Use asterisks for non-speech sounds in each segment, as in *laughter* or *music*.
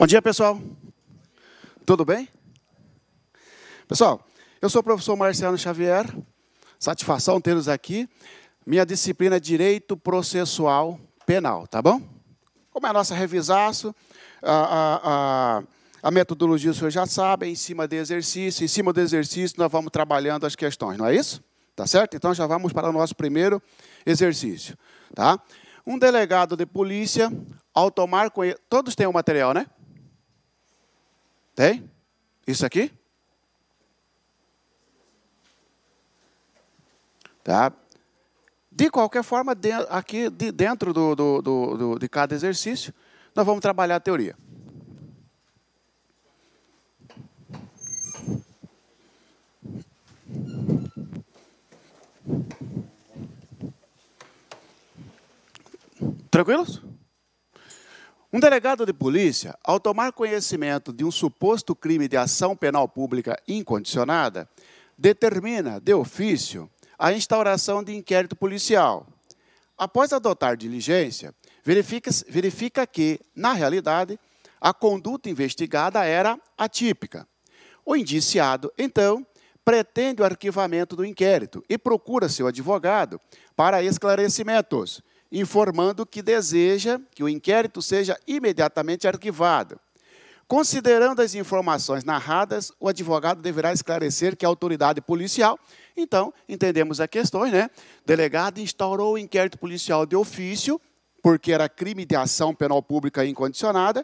Bom dia, pessoal. Tudo bem? Pessoal, eu sou o professor Marciano Xavier. Satisfação tê-los aqui. Minha disciplina é Direito Processual Penal, tá bom? Como é a nossa revisaço, a, a, a, metodologia vocês já sabem, em cima de exercício. Em cima do exercício, nós vamos trabalhando as questões, não é isso? Tá certo? Então já vamos para o nosso primeiro exercício. Tá? Um delegado de polícia, ao tomar conhecimento. Todos têm o um material, né? Tem? Isso aqui? Tá? De qualquer forma, de, aqui de dentro do, do, do, do, de cada exercício, nós vamos trabalhar a teoria. Tranquilos? Um delegado de polícia, ao tomar conhecimento de um suposto crime de ação penal pública incondicionada, determina, de ofício, a instauração de inquérito policial. Após adotar diligência, verifica, verifica que, na realidade, a conduta investigada era atípica. O indiciado, então, pretende o arquivamento do inquérito e procura seu advogado para esclarecimentos, informando que deseja que o inquérito seja imediatamente arquivado. Considerando as informações narradas, o advogado deverá esclarecer que a autoridade policial, então, entendemos a questão, né? delegado instaurou o inquérito policial de ofício porque era crime de ação penal pública incondicionada,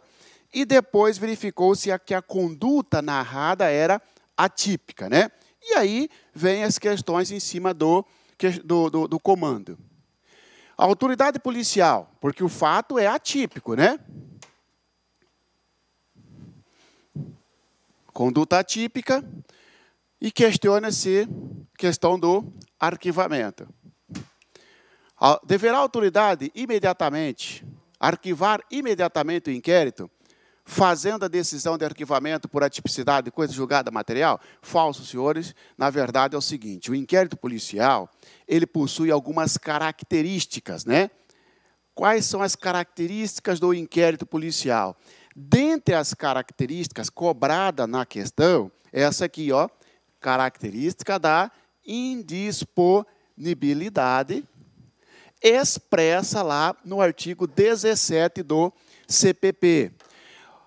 e depois verificou-se que a conduta narrada era atípica. Né? E aí vem as questões em cima do, do, do, do comando. A autoridade policial, porque o fato é atípico, né? Conduta atípica e questiona-se questão do arquivamento deverá a autoridade imediatamente arquivar imediatamente o inquérito, fazendo a decisão de arquivamento por atipicidade, coisa julgada material? Falso, senhores. Na verdade é o seguinte, o inquérito policial, ele possui algumas características, né? Quais são as características do inquérito policial? Dentre as características cobrada na questão, é essa aqui, ó, característica da indisponibilidade expressa lá no artigo 17 do CPP.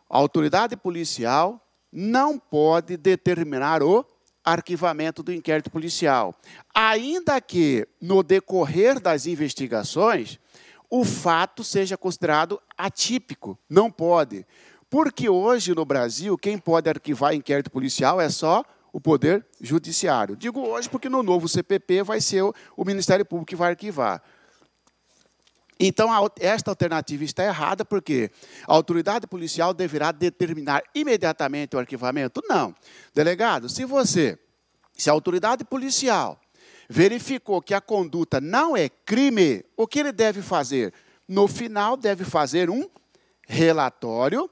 A autoridade policial não pode determinar o arquivamento do inquérito policial, ainda que no decorrer das investigações o fato seja considerado atípico, não pode. Porque hoje no Brasil, quem pode arquivar inquérito policial é só o Poder Judiciário. Digo hoje porque no novo CPP vai ser o Ministério Público que vai arquivar. Então, esta alternativa está errada, porque a autoridade policial deverá determinar imediatamente o arquivamento? Não. Delegado, se você, se a autoridade policial verificou que a conduta não é crime, o que ele deve fazer? No final, deve fazer um relatório,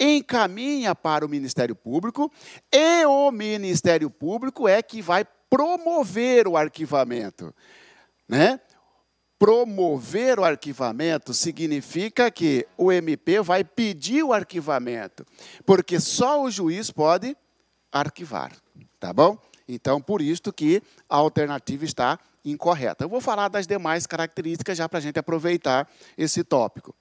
encaminha para o Ministério Público, e o Ministério Público é que vai promover o arquivamento. Né? promover o arquivamento significa que o MP vai pedir o arquivamento, porque só o juiz pode arquivar, tá bom? Então, por isto que a alternativa está incorreta. Eu vou falar das demais características já para a gente aproveitar esse tópico.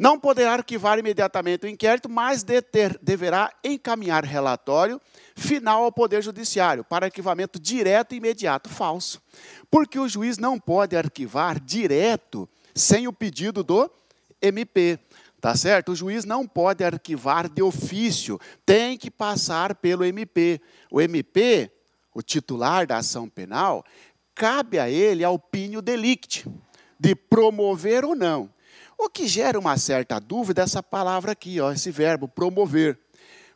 Não poderá arquivar imediatamente o inquérito, mas deter, deverá encaminhar relatório final ao Poder Judiciário para arquivamento direto e imediato. Falso. Porque o juiz não pode arquivar direto sem o pedido do MP. Tá certo? O juiz não pode arquivar de ofício, tem que passar pelo MP. O MP, o titular da ação penal, cabe a ele a opinio delict de promover ou não o que gera uma certa dúvida é essa palavra aqui, ó, esse verbo promover.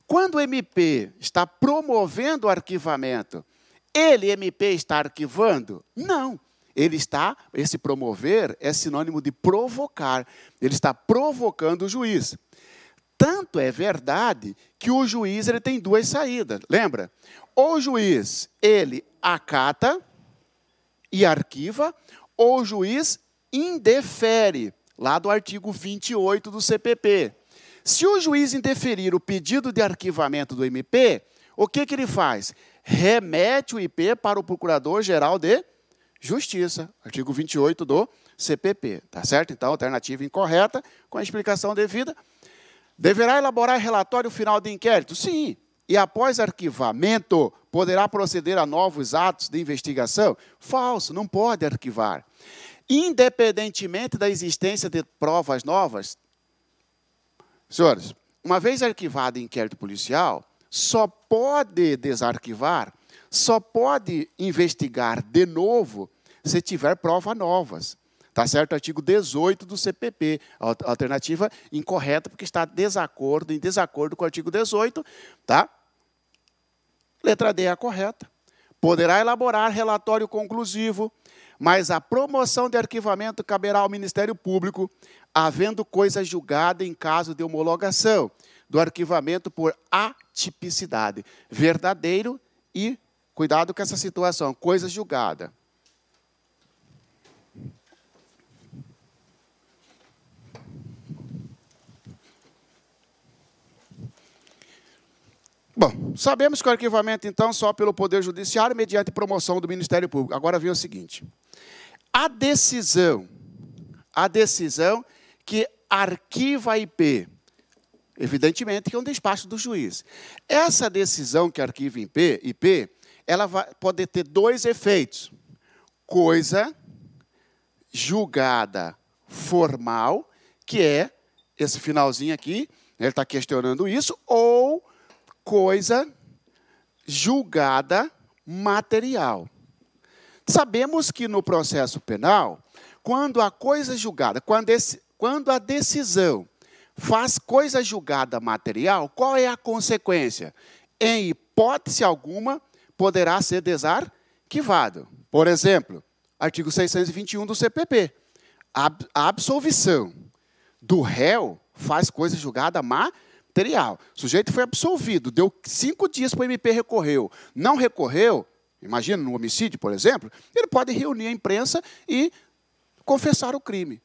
Quando o MP está promovendo o arquivamento, ele, MP, está arquivando? Não. Ele está, esse promover é sinônimo de provocar. Ele está provocando o juiz. Tanto é verdade que o juiz ele tem duas saídas, lembra? Ou o juiz, ele acata e arquiva, ou o juiz indefere lá do artigo 28 do CPP. Se o juiz indeferir o pedido de arquivamento do MP, o que, que ele faz? Remete o IP para o Procurador-Geral de Justiça, artigo 28 do CPP, tá certo? Então, alternativa incorreta, com a explicação devida. Deverá elaborar relatório final de inquérito? Sim. E após arquivamento, poderá proceder a novos atos de investigação? Falso, não pode arquivar independentemente da existência de provas novas. Senhores, uma vez arquivado o inquérito policial, só pode desarquivar, só pode investigar de novo se tiver provas novas. Está certo? Artigo 18 do CPP. Alternativa incorreta, porque está desacordo, em desacordo com o artigo 18. Tá? Letra D é a correta. Poderá elaborar relatório conclusivo mas a promoção de arquivamento caberá ao Ministério Público, havendo coisa julgada em caso de homologação do arquivamento por atipicidade. Verdadeiro e cuidado com essa situação, coisa julgada. Bom, sabemos que o arquivamento, então, só pelo Poder Judiciário, mediante promoção do Ministério Público. Agora vem o seguinte: a decisão, a decisão que arquiva a IP, evidentemente que é um despacho do juiz. Essa decisão que arquiva IP, IP ela vai, pode ter dois efeitos. Coisa julgada formal, que é esse finalzinho aqui, ele está questionando isso, ou coisa julgada material. Sabemos que no processo penal, quando a coisa é julgada, quando, esse, quando a decisão faz coisa julgada material, qual é a consequência? Em hipótese alguma, poderá ser desarquivado. Por exemplo, artigo 621 do CPP. A absolvição do réu faz coisa julgada material. O sujeito foi absolvido, deu cinco dias para o MP recorreu. Não recorreu, imagina no homicídio, por exemplo, ele pode reunir a imprensa e confessar o crime.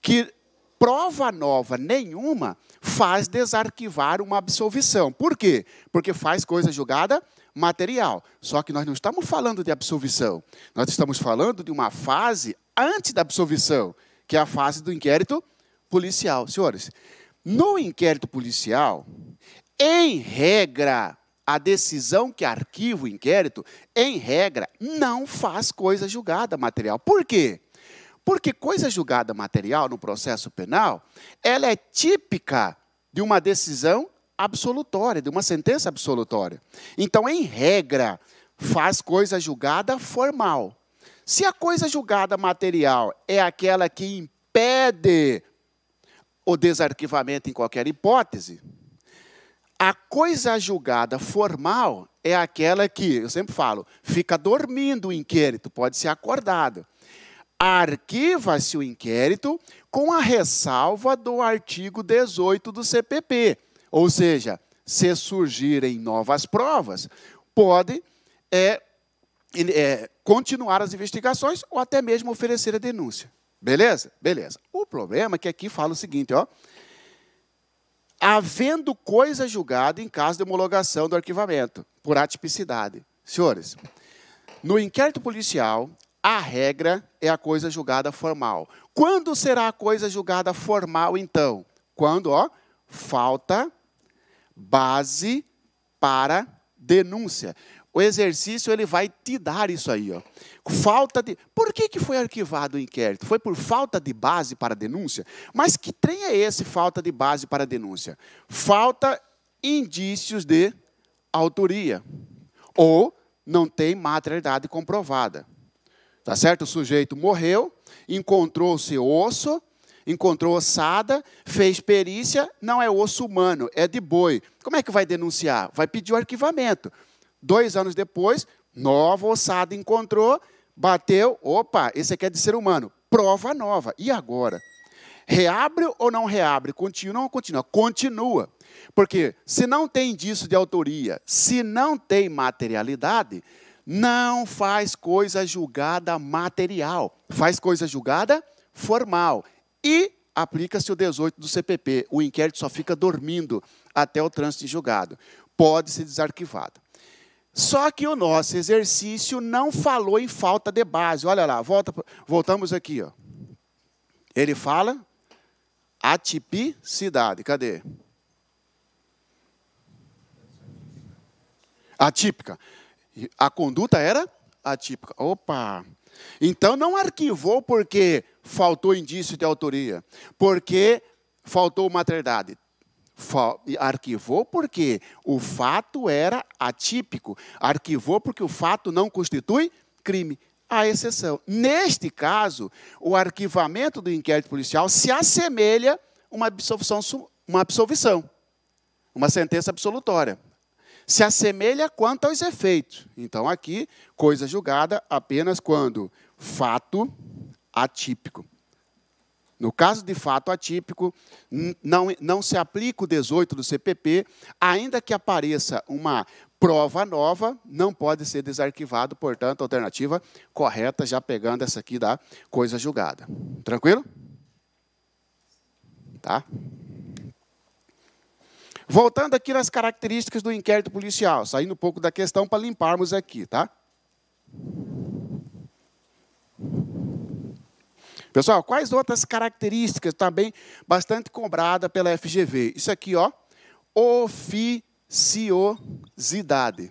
Que prova nova nenhuma faz desarquivar uma absolvição. Por quê? Porque faz coisa julgada material. Só que nós não estamos falando de absolvição. Nós estamos falando de uma fase antes da absolvição, que é a fase do inquérito policial. Senhores, no inquérito policial, em regra, a decisão que arquiva o inquérito, em regra, não faz coisa julgada material. Por quê? Porque coisa julgada material no processo penal, ela é típica de uma decisão absolutória, de uma sentença absolutória. Então, em regra, faz coisa julgada formal. Se a coisa julgada material é aquela que impede o desarquivamento em qualquer hipótese, a coisa julgada formal é aquela que, eu sempre falo, fica dormindo o inquérito, pode ser acordado. Arquiva-se o inquérito com a ressalva do artigo 18 do CPP. Ou seja, se surgirem novas provas, pode é, é, continuar as investigações ou até mesmo oferecer a denúncia. Beleza? Beleza. O problema é que aqui fala o seguinte, ó havendo coisa julgada em caso de homologação do arquivamento, por atipicidade. Senhores, no inquérito policial, a regra é a coisa julgada formal. Quando será a coisa julgada formal, então? Quando, ó, falta base para denúncia. O exercício ele vai te dar isso aí, ó. Falta de. Por que, que foi arquivado o inquérito? Foi por falta de base para denúncia? Mas que trem é esse falta de base para denúncia? Falta indícios de autoria ou não tem materialidade comprovada. Tá certo? O sujeito morreu, encontrou-se osso, encontrou ossada, fez perícia, não é osso humano, é de boi. Como é que vai denunciar? Vai pedir o arquivamento. Dois anos depois, nova ossada encontrou, bateu, opa, esse aqui é de ser humano. Prova nova. E agora? Reabre ou não reabre? Continua ou continua? Continua. Porque se não tem indício de autoria, se não tem materialidade, não faz coisa julgada material, faz coisa julgada formal. E aplica-se o 18 do CPP. O inquérito só fica dormindo até o trânsito em julgado. Pode ser desarquivado. Só que o nosso exercício não falou em falta de base. Olha lá, volta, voltamos aqui. Ó. Ele fala atipicidade. Cadê? Atípica. A conduta era atípica. Opa! Então não arquivou porque faltou indício de autoria, porque faltou maternidade arquivou porque o fato era atípico, arquivou porque o fato não constitui crime, A exceção. Neste caso, o arquivamento do inquérito policial se assemelha a uma absolvição, uma, absolvição, uma sentença absolutória. Se assemelha quanto aos efeitos. Então, aqui, coisa julgada apenas quando fato atípico. No caso de fato atípico, não, não se aplica o 18 do CPP, ainda que apareça uma prova nova, não pode ser desarquivado, portanto, alternativa correta, já pegando essa aqui da coisa julgada. Tranquilo? Tá? Voltando aqui nas características do inquérito policial, saindo um pouco da questão para limparmos aqui, tá? Tá? Pessoal, quais outras características também tá bastante cobrada pela FGV? Isso aqui, ó, oficiosidade.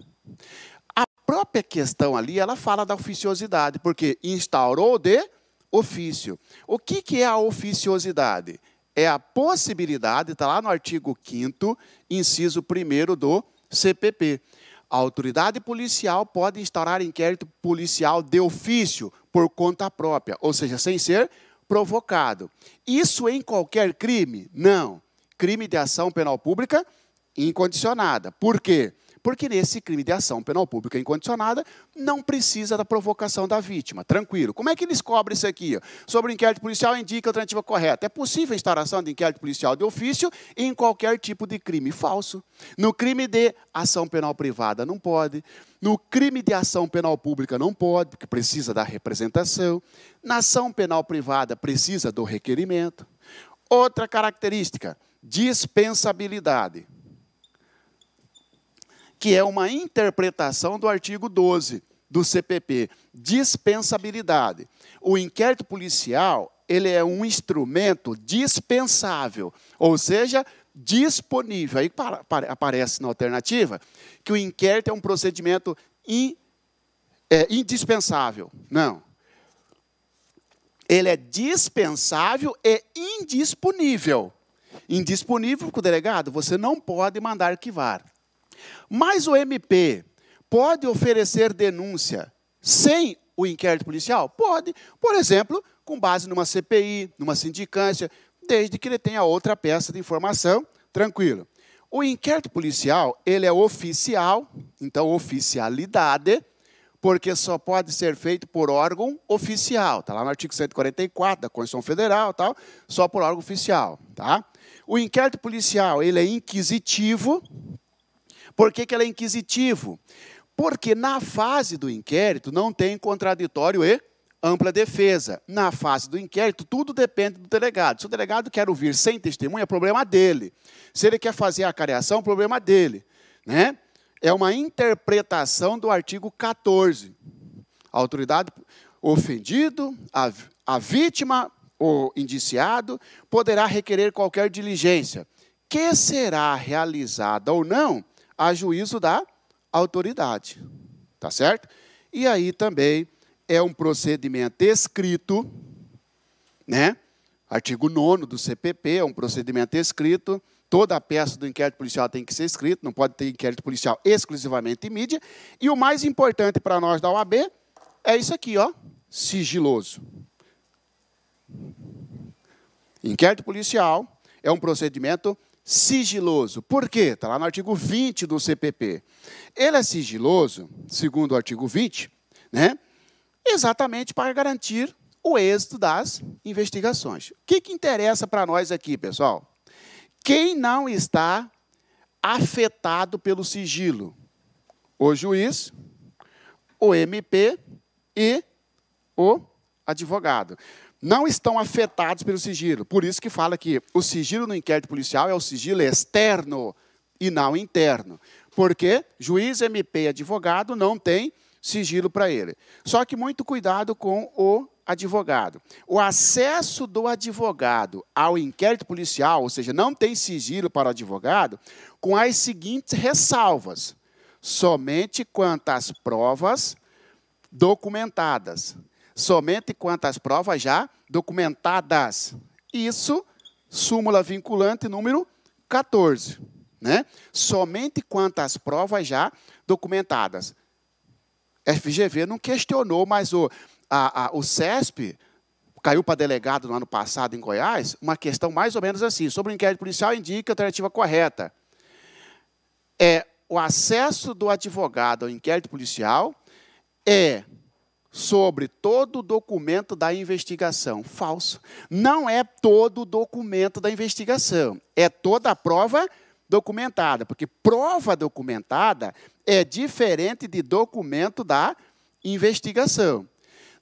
A própria questão ali, ela fala da oficiosidade, porque instaurou de ofício. O que, que é a oficiosidade? É a possibilidade, está lá no artigo 5 inciso 1 do CPP. A autoridade policial pode instaurar inquérito policial de ofício por conta própria, ou seja, sem ser provocado. Isso em qualquer crime? Não. Crime de ação penal pública incondicionada. Por quê? Porque nesse crime de ação penal pública incondicionada, não precisa da provocação da vítima. Tranquilo. Como é que eles cobrem isso aqui? Sobre o inquérito policial, indica a alternativa correta. É possível a instauração de inquérito policial de ofício em qualquer tipo de crime falso. No crime de ação penal privada, não pode. No crime de ação penal pública, não pode, porque precisa da representação. Na ação penal privada, precisa do requerimento. Outra característica, dispensabilidade que é uma interpretação do artigo 12 do CPP, dispensabilidade. O inquérito policial, ele é um instrumento dispensável, ou seja, disponível. Aí para, para, aparece na alternativa que o inquérito é um procedimento in, é, indispensável. Não. Ele é dispensável e indisponível. Indisponível com o delegado, você não pode mandar arquivar. Mas o MP pode oferecer denúncia sem o inquérito policial? Pode, por exemplo, com base numa CPI, numa sindicância, desde que ele tenha outra peça de informação, tranquilo. O inquérito policial, ele é oficial, então oficialidade, porque só pode ser feito por órgão oficial, tá lá no artigo 144 da Constituição Federal, tal, só por órgão oficial, tá? O inquérito policial, ele é inquisitivo, por que, que ela é inquisitivo? Porque na fase do inquérito não tem contraditório e ampla defesa. Na fase do inquérito, tudo depende do delegado. Se o delegado quer ouvir sem testemunha, é problema dele. Se ele quer fazer a careação, é problema dele. Né? É uma interpretação do artigo 14. A autoridade ofendido, a, a vítima ou indiciado poderá requerer qualquer diligência, que será realizada ou não a juízo da autoridade. Tá certo? E aí também é um procedimento escrito, né? Artigo 9 do CPP é um procedimento escrito. Toda a peça do inquérito policial tem que ser escrita, não pode ter inquérito policial exclusivamente em mídia. E o mais importante para nós da OAB é isso aqui, ó, sigiloso. Inquérito policial é um procedimento sigiloso. Por quê? Está lá no artigo 20 do CPP. Ele é sigiloso, segundo o artigo 20, né? exatamente para garantir o êxito das investigações. O que, que interessa para nós aqui, pessoal? Quem não está afetado pelo sigilo? O juiz, o MP e o advogado não estão afetados pelo sigilo. Por isso que fala que o sigilo no inquérito policial é o sigilo externo e não interno. Porque juiz, MP e advogado não tem sigilo para ele. Só que muito cuidado com o advogado. O acesso do advogado ao inquérito policial, ou seja, não tem sigilo para o advogado, com as seguintes ressalvas: somente quanto às provas documentadas somente quanto às provas já documentadas. Isso, súmula vinculante número 14. Né? Somente quanto às provas já documentadas. FGV não questionou, mas o, a, a, o CESP caiu para delegado no ano passado em Goiás uma questão mais ou menos assim: sobre o inquérito policial indica a alternativa correta. É o acesso do advogado ao inquérito policial é sobre todo o documento da investigação. Falso. Não é todo o documento da investigação, é toda a prova documentada, porque prova documentada é diferente de documento da investigação.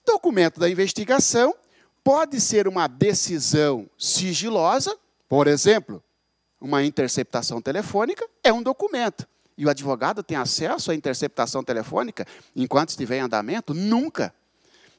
Documento da investigação pode ser uma decisão sigilosa, por exemplo, uma interceptação telefônica é um documento e o advogado tem acesso à interceptação telefônica enquanto estiver em andamento? Nunca.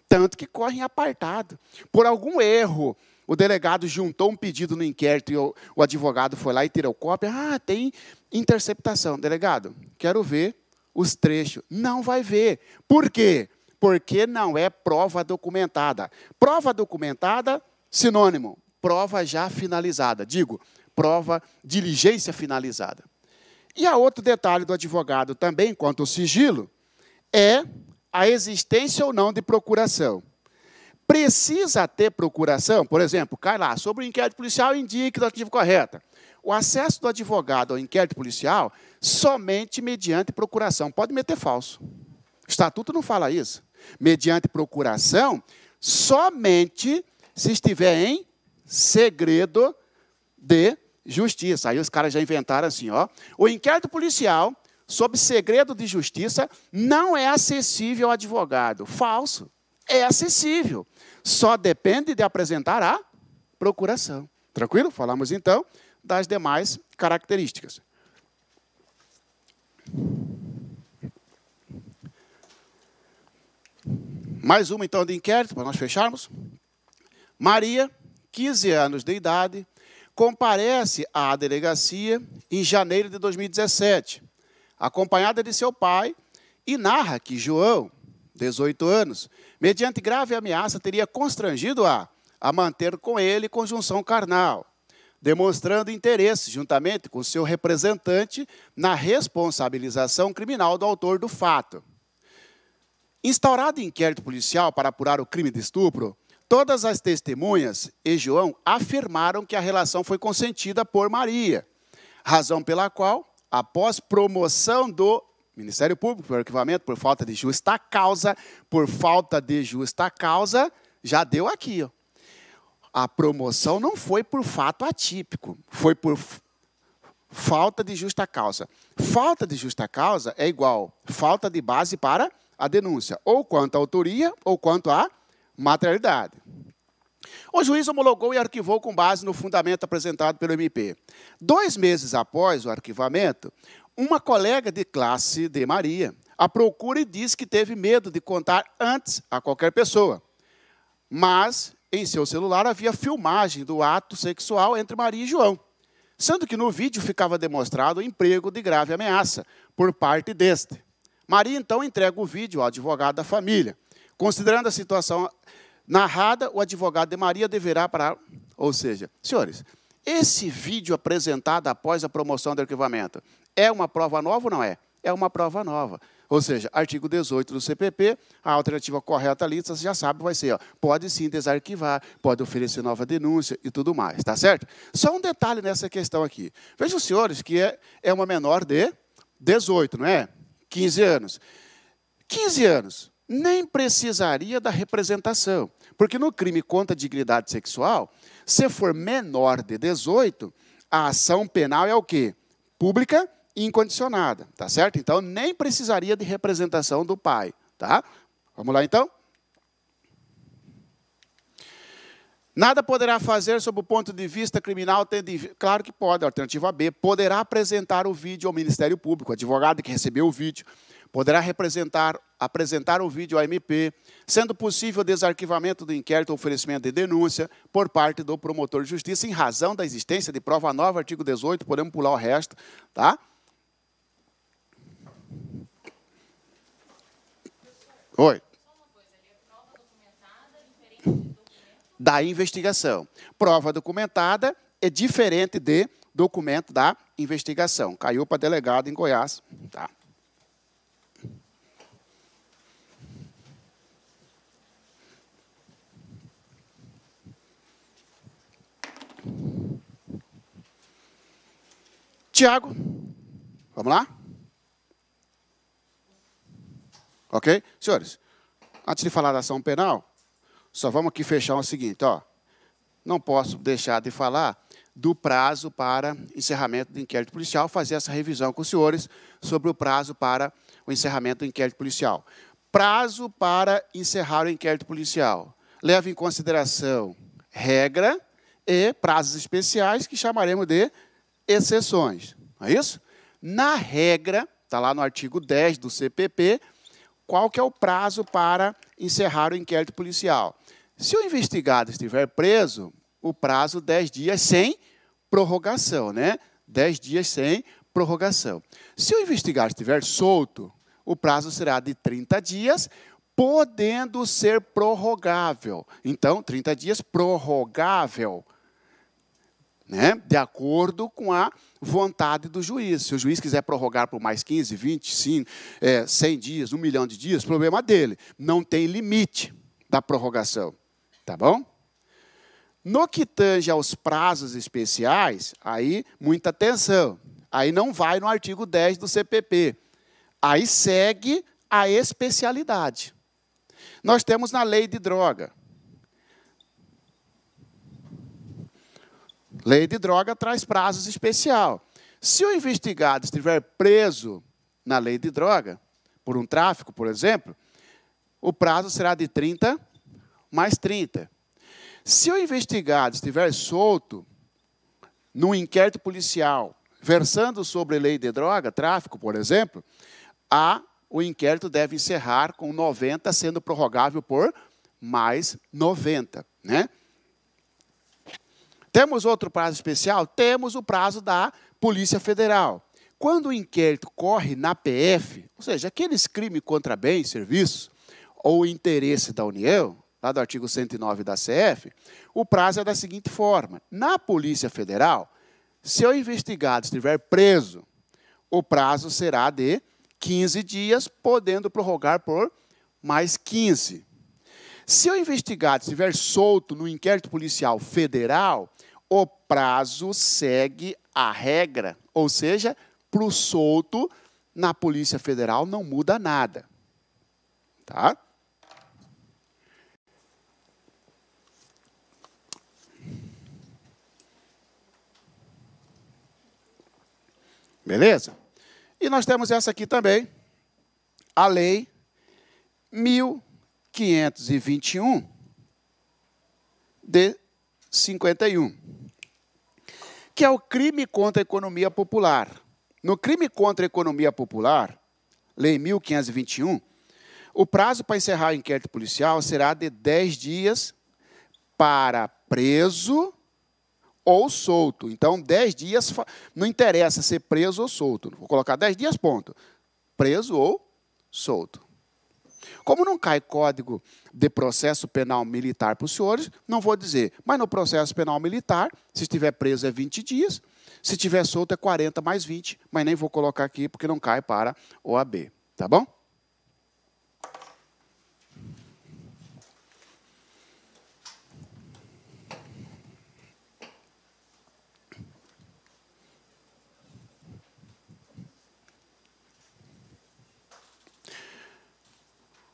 Tanto que correm apartado. Por algum erro, o delegado juntou um pedido no inquérito e o, o advogado foi lá e tirou cópia. Ah, tem interceptação. Delegado, quero ver os trechos. Não vai ver. Por quê? Porque não é prova documentada. Prova documentada, sinônimo, prova já finalizada. Digo, prova diligência finalizada. E há outro detalhe do advogado também, quanto ao sigilo, é a existência ou não de procuração. Precisa ter procuração, por exemplo, cai lá, sobre o inquérito policial, indique a ativo correta. O acesso do advogado ao inquérito policial somente mediante procuração. Pode meter falso. O estatuto não fala isso. Mediante procuração, somente se estiver em segredo de justiça. Aí os caras já inventaram assim, ó. O inquérito policial, sob segredo de justiça, não é acessível ao advogado. Falso. É acessível. Só depende de apresentar a procuração. Tranquilo? Falamos então das demais características. Mais uma então de inquérito para nós fecharmos. Maria, 15 anos de idade, comparece à delegacia em janeiro de 2017, acompanhada de seu pai, e narra que João, 18 anos, mediante grave ameaça, teria constrangido-a a manter com ele conjunção carnal, demonstrando interesse, juntamente com seu representante, na responsabilização criminal do autor do fato. Instaurado inquérito policial para apurar o crime de estupro, Todas as testemunhas e João afirmaram que a relação foi consentida por Maria, razão pela qual, após promoção do Ministério Público por arquivamento por falta de justa causa, por falta de justa causa, já deu aqui. Ó. A promoção não foi por fato atípico, foi por falta de justa causa. Falta de justa causa é igual falta de base para a denúncia, ou quanto à autoria, ou quanto à materialidade. O juiz homologou e arquivou com base no fundamento apresentado pelo MP. Dois meses após o arquivamento, uma colega de classe de Maria a procura e diz que teve medo de contar antes a qualquer pessoa. Mas em seu celular havia filmagem do ato sexual entre Maria e João, sendo que no vídeo ficava demonstrado o emprego de grave ameaça por parte deste. Maria então entrega o vídeo ao advogado da família. Considerando a situação narrada, o advogado de Maria deverá para. Ou seja, senhores, esse vídeo apresentado após a promoção do arquivamento é uma prova nova ou não é? É uma prova nova. Ou seja, artigo 18 do CPP, a alternativa correta ali, você já sabe, vai ser, ó, pode sim desarquivar, pode oferecer nova denúncia e tudo mais, tá certo? Só um detalhe nessa questão aqui. Vejam, os senhores, que é, é uma menor de 18, não é? 15 anos. 15 anos nem precisaria da representação. Porque no crime contra a dignidade sexual, se for menor de 18, a ação penal é o quê? Pública e incondicionada, tá certo? Então nem precisaria de representação do pai, tá? Vamos lá então? Nada poderá fazer sob o ponto de vista criminal, claro que pode, alternativa B, poderá apresentar o vídeo ao Ministério Público, advogado que recebeu o vídeo, poderá apresentar o vídeo ao MP, sendo possível o desarquivamento do inquérito ou oferecimento de denúncia por parte do promotor de justiça em razão da existência de prova nova, artigo 18, podemos pular o resto, tá? Oi. Da investigação. Prova documentada é diferente de documento da investigação. Caiu para delegado em Goiás. Tá. Tiago. Vamos lá? Ok? Senhores, antes de falar da ação penal, só vamos aqui fechar o seguinte, ó. Não posso deixar de falar do prazo para encerramento do inquérito policial, fazer essa revisão com os senhores sobre o prazo para o encerramento do inquérito policial. Prazo para encerrar o inquérito policial. Leva em consideração regra e prazos especiais que chamaremos de exceções. Não é isso? Na regra, está lá no artigo 10 do CPP, qual que é o prazo para encerrar o inquérito policial. Se o investigado estiver preso, o prazo 10 dias sem prorrogação, né? 10 dias sem prorrogação. Se o investigado estiver solto, o prazo será de 30 dias, podendo ser prorrogável. Então, 30 dias prorrogável né, de acordo com a vontade do juiz. Se o juiz quiser prorrogar por mais 15, 25, é, 100 dias, 1 milhão de dias, problema dele. Não tem limite da prorrogação. Tá bom? No que tange aos prazos especiais, aí muita atenção. Aí não vai no artigo 10 do CPP. Aí segue a especialidade. Nós temos na lei de droga, Lei de droga traz prazos especial. Se o investigado estiver preso na lei de droga, por um tráfico, por exemplo, o prazo será de 30 mais 30. Se o investigado estiver solto num inquérito policial, versando sobre lei de droga, tráfico, por exemplo, a, o inquérito deve encerrar com 90, sendo prorrogável por mais 90. Né? Temos outro prazo especial? Temos o prazo da Polícia Federal. Quando o inquérito corre na PF, ou seja, aqueles crimes contra bens, serviços ou interesse da União, lá do artigo 109 da CF, o prazo é da seguinte forma: na Polícia Federal, se o investigado estiver preso, o prazo será de 15 dias, podendo prorrogar por mais 15. Se o investigado estiver solto no inquérito policial federal, o prazo segue a regra, ou seja, para o solto na Polícia Federal não muda nada. Tá? Beleza? E nós temos essa aqui também, a Lei 1000 521 de 51, que é o crime contra a economia popular. No crime contra a economia popular, lei 1521, o prazo para encerrar o inquérito policial será de 10 dias para preso ou solto. Então, 10 dias, não interessa ser é preso ou solto. Vou colocar 10 dias, ponto. Preso ou solto. Como não cai código de processo penal militar para os senhores, não vou dizer. Mas no processo penal militar, se estiver preso é 20 dias, se estiver solto é 40 mais 20, mas nem vou colocar aqui porque não cai para OAB. Tá bom?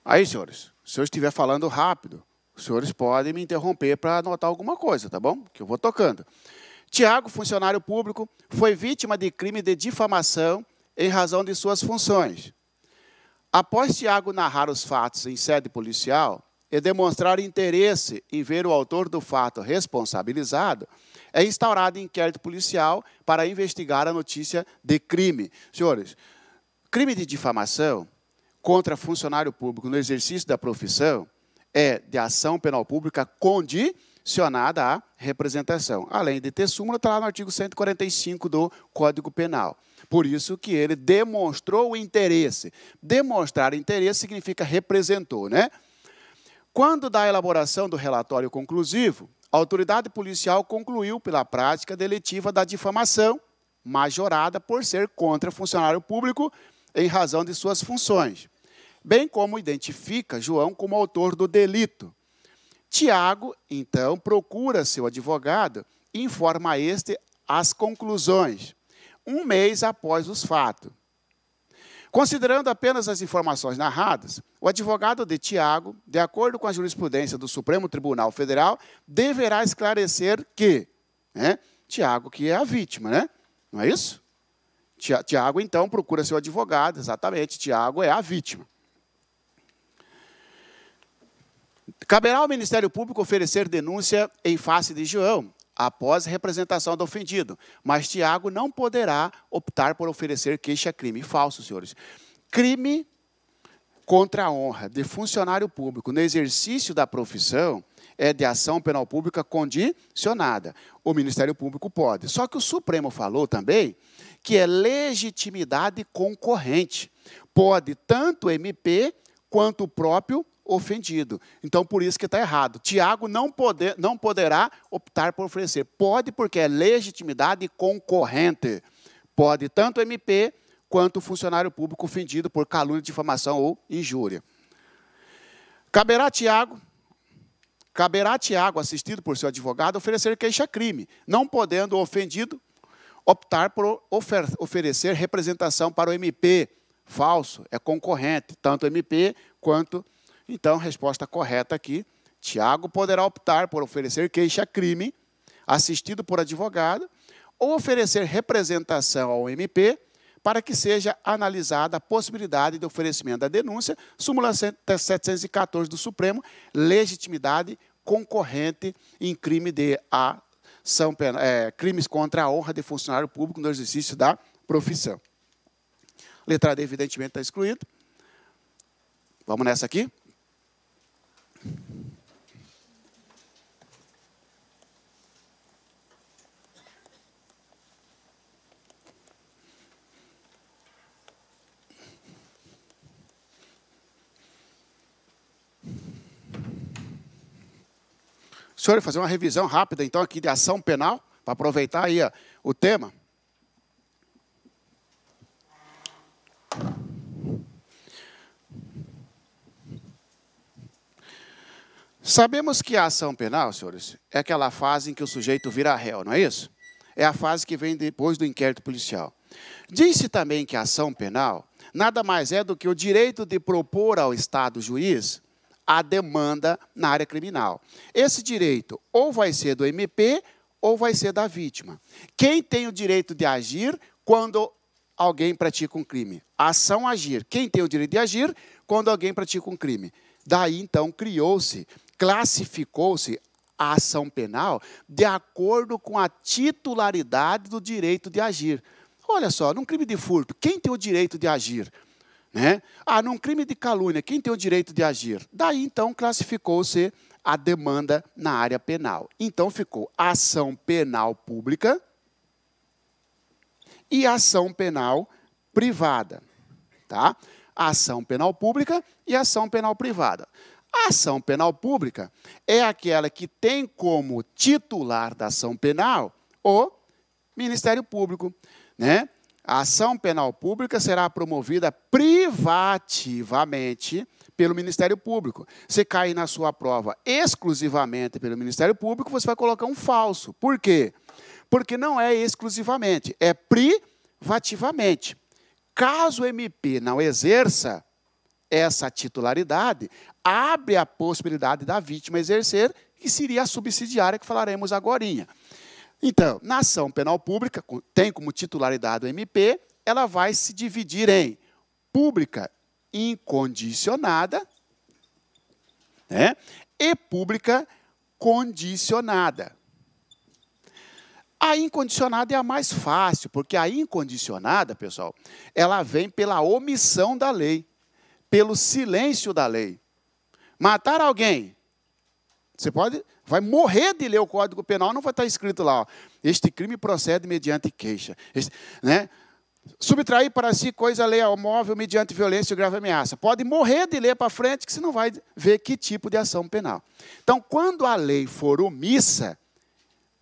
Aí, senhores, se eu estiver falando rápido, os senhores podem me interromper para anotar alguma coisa, tá bom? Que eu vou tocando. Tiago, funcionário público, foi vítima de crime de difamação em razão de suas funções. Após Tiago narrar os fatos em sede policial e demonstrar interesse em ver o autor do fato responsabilizado, é instaurado inquérito policial para investigar a notícia de crime. Senhores, crime de difamação contra funcionário público no exercício da profissão é de ação penal pública condicionada à representação, além de ter súmula, está lá no artigo 145 do Código Penal. Por isso que ele demonstrou o interesse. Demonstrar interesse significa representou, né? Quando da elaboração do relatório conclusivo, a autoridade policial concluiu pela prática deletiva da difamação, majorada por ser contra funcionário público em razão de suas funções bem como identifica João como autor do delito. Tiago, então, procura seu advogado e informa a este as conclusões, um mês após os fatos. Considerando apenas as informações narradas, o advogado de Tiago, de acordo com a jurisprudência do Supremo Tribunal Federal, deverá esclarecer que né, Tiago que é a vítima, né? Não é isso? Tiago, então, procura seu advogado, exatamente. Tiago é a vítima. Caberá ao Ministério Público oferecer denúncia em face de João, após representação do ofendido, mas Tiago não poderá optar por oferecer queixa-crime. Falso, senhores. Crime contra a honra de funcionário público no exercício da profissão é de ação penal pública condicionada. O Ministério Público pode. Só que o Supremo falou também que é legitimidade concorrente. Pode tanto o MP quanto o próprio ofendido. Então, por isso que está errado. Tiago não, poder, não poderá optar por oferecer. Pode, porque é legitimidade concorrente. Pode tanto o MP quanto o funcionário público ofendido por calúnia, difamação ou injúria. Caberá a Tiago, caberá a Tiago, assistido por seu advogado, oferecer queixa-crime, não podendo o ofendido optar por ofer oferecer representação para o MP. Falso, é concorrente, tanto o MP quanto então, resposta correta aqui: Tiago poderá optar por oferecer queixa-crime, assistido por advogado, ou oferecer representação ao MP para que seja analisada a possibilidade de oferecimento da denúncia, súmula 714 do Supremo, legitimidade concorrente em crime de ação penal, é, crimes contra a honra de funcionário público no exercício da profissão. Letra D, evidentemente, está excluída. Vamos nessa aqui? senhor fazer uma revisão rápida, então, aqui de ação penal, para aproveitar aí ó, o tema. Sabemos que a ação penal, senhores, é aquela fase em que o sujeito vira réu, não é isso? É a fase que vem depois do inquérito policial. Disse também que a ação penal nada mais é do que o direito de propor ao Estado juiz a demanda na área criminal. Esse direito ou vai ser do MP ou vai ser da vítima. Quem tem o direito de agir quando alguém pratica um crime? Ação agir. Quem tem o direito de agir quando alguém pratica um crime? Daí então criou-se classificou-se a ação penal de acordo com a titularidade do direito de agir. Olha só, num crime de furto, quem tem o direito de agir? Né? Ah, num crime de calúnia, quem tem o direito de agir? Daí então classificou-se a demanda na área penal. Então ficou ação penal pública e ação penal privada, tá? Ação penal pública e ação penal privada. A ação penal pública é aquela que tem como titular da ação penal o Ministério Público, né? A ação penal pública será promovida privativamente pelo Ministério Público. Se cair na sua prova exclusivamente pelo Ministério Público, você vai colocar um falso. Por quê? Porque não é exclusivamente, é privativamente. Caso o MP não exerça essa titularidade abre a possibilidade da vítima exercer, que seria a subsidiária que falaremos agora. Então, na ação penal pública, tem como titularidade o MP, ela vai se dividir em pública incondicionada né, e pública condicionada. A incondicionada é a mais fácil, porque a incondicionada, pessoal, ela vem pela omissão da lei pelo silêncio da lei. Matar alguém, você pode, vai morrer de ler o Código Penal, não vai estar escrito lá. Ó, este crime procede mediante queixa. Este, né? Subtrair para si coisa leal móvel mediante violência ou grave ameaça. Pode morrer de ler para frente, que você não vai ver que tipo de ação penal. Então, quando a lei for omissa,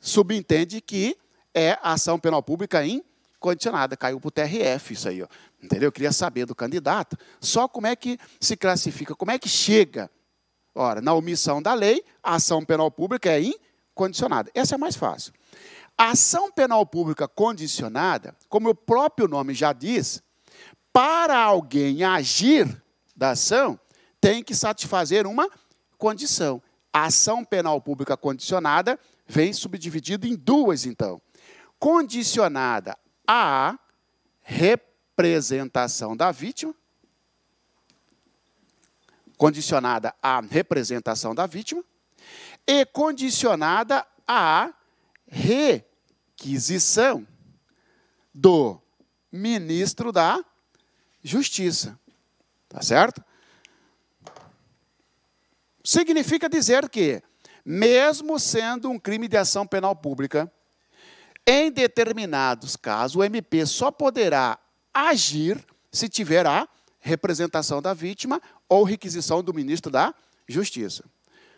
subentende que é ação penal pública em condicionada, caiu para o TRF isso aí. Ó. Entendeu? Eu queria saber do candidato só como é que se classifica, como é que chega. Ora, na omissão da lei, a ação penal pública é incondicionada. Essa é mais fácil. A ação penal pública condicionada, como o próprio nome já diz, para alguém agir da ação, tem que satisfazer uma condição. A ação penal pública condicionada vem subdividida em duas, então. Condicionada a representação da vítima, condicionada à representação da vítima, e condicionada à requisição do ministro da Justiça. Tá certo? Significa dizer que, mesmo sendo um crime de ação penal pública, em determinados casos, o MP só poderá agir se tiver a representação da vítima ou requisição do ministro da Justiça.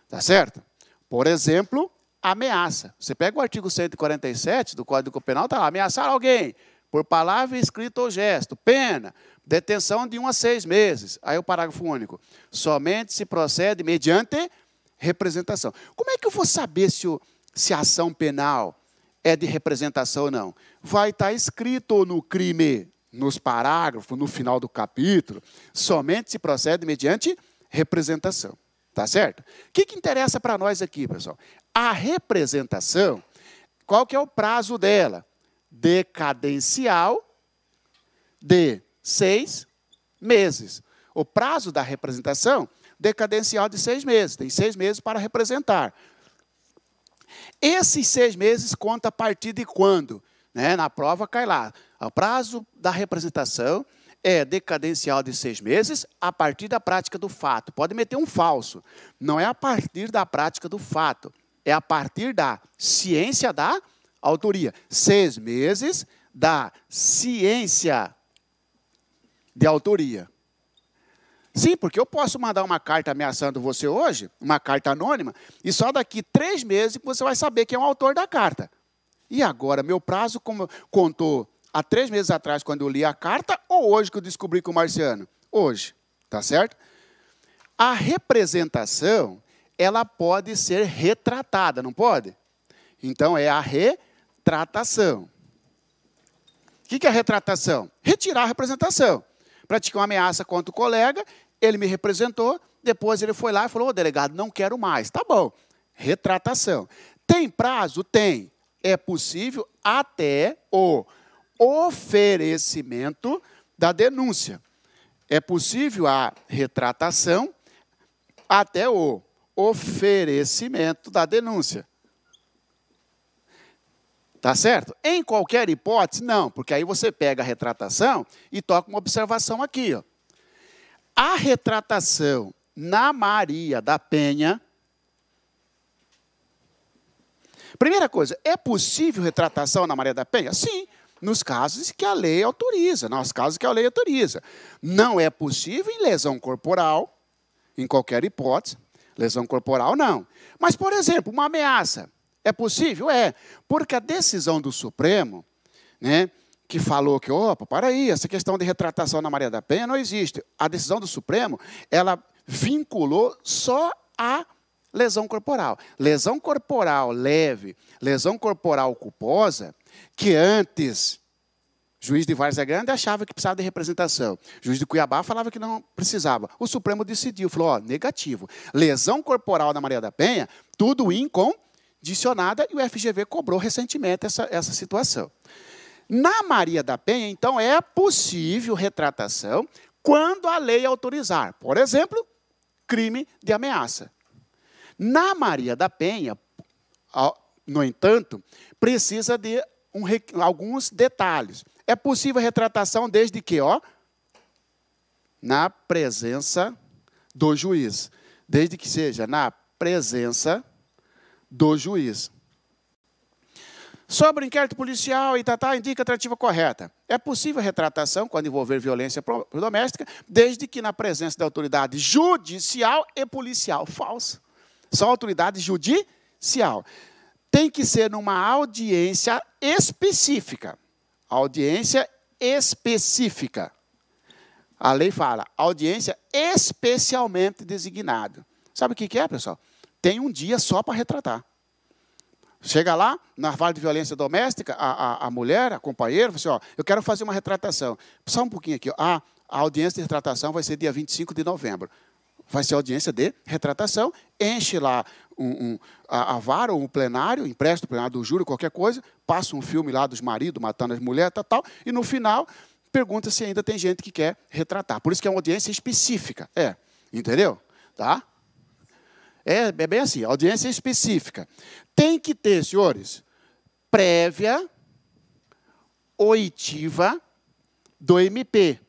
Tá certo? Por exemplo, ameaça. Você pega o artigo 147 do Código Penal, tá lá, ameaçar alguém por palavra, escrita ou gesto, pena, detenção de um a seis meses. Aí o parágrafo único. Somente se procede mediante representação. Como é que eu vou saber se, o, se a ação penal é de representação ou não. Vai estar tá escrito no crime, nos parágrafos, no final do capítulo, somente se procede mediante representação. Tá certo? O que, que interessa para nós aqui, pessoal? A representação, qual que é o prazo dela? Decadencial de seis meses. O prazo da representação, decadencial de seis meses. Tem seis meses para representar. Esses seis meses conta a partir de quando? Né? Na prova cai lá. O prazo da representação é decadencial de seis meses a partir da prática do fato. Pode meter um falso. Não é a partir da prática do fato. É a partir da ciência da autoria. Seis meses da ciência de autoria. Sim, porque eu posso mandar uma carta ameaçando você hoje, uma carta anônima, e só daqui três meses você vai saber quem é o autor da carta. E agora, meu prazo como contou há três meses atrás, quando eu li a carta, ou hoje que eu descobri com o Marciano? Hoje, tá certo? A representação, ela pode ser retratada, não pode? Então, é a retratação. O que é retratação? Retirar a representação. Praticar uma ameaça contra o colega ele me representou, depois ele foi lá e falou: Ô delegado, não quero mais. Tá bom, retratação. Tem prazo? Tem. É possível até o oferecimento da denúncia. É possível a retratação até o oferecimento da denúncia. Tá certo? Em qualquer hipótese, não, porque aí você pega a retratação e toca uma observação aqui, ó a retratação na Maria da Penha. Primeira coisa, é possível retratação na Maria da Penha? Sim, nos casos que a lei autoriza, nos casos que a lei autoriza. Não é possível em lesão corporal, em qualquer hipótese, lesão corporal não. Mas, por exemplo, uma ameaça, é possível? É, porque a decisão do Supremo, né, que falou que, opa, para aí, essa questão de retratação na Maria da Penha não existe. A decisão do Supremo, ela vinculou só a lesão corporal. Lesão corporal leve, lesão corporal culposa, que antes juiz de Várzea Grande achava que precisava de representação. Juiz de Cuiabá falava que não precisava. O Supremo decidiu, falou, ó, negativo. Lesão corporal na Maria da Penha, tudo incondicionada, e o FGV cobrou recentemente essa, essa situação. Na Maria da Penha, então, é possível retratação quando a lei autorizar. Por exemplo, crime de ameaça. Na Maria da Penha, no entanto, precisa de um, alguns detalhes. É possível retratação desde que, ó, na presença do juiz. Desde que seja na presença do juiz. Sobre o inquérito policial e tatá, indica a atrativa correta. É possível retratação quando envolver violência doméstica, desde que na presença da autoridade judicial e policial. Falso. Só autoridade judicial. Tem que ser numa audiência específica. Audiência específica. A lei fala audiência especialmente designada. Sabe o que é, pessoal? Tem um dia só para retratar. Chega lá, na vale de violência doméstica, a, a, a mulher, a companheira, fala assim, ó, eu quero fazer uma retratação. Só um pouquinho aqui. Ó. A, ah, a audiência de retratação vai ser dia 25 de novembro. Vai ser audiência de retratação. Enche lá um, um, a, a vara ou um plenário, empresta o plenário do júri, qualquer coisa. Passa um filme lá dos maridos matando as mulheres, tal, tal. E no final, pergunta se ainda tem gente que quer retratar. Por isso que é uma audiência específica. É, entendeu? Tá? É, é bem assim, audiência específica. Tem que ter, senhores, prévia oitiva do MP.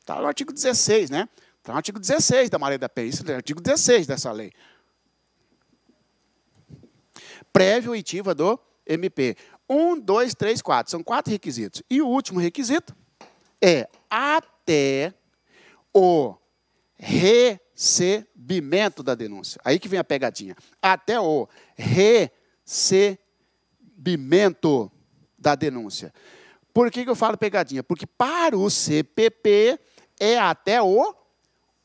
Está no artigo 16, né? Está no artigo 16 da Maria da Penha, isso é artigo 16 dessa lei. Prévia oitiva do MP. Um, dois, três, quatro. São quatro requisitos. E o último requisito é até o re recebimento da denúncia. Aí que vem a pegadinha. Até o recebimento da denúncia. Por que, que eu falo pegadinha? Porque para o CPP é até o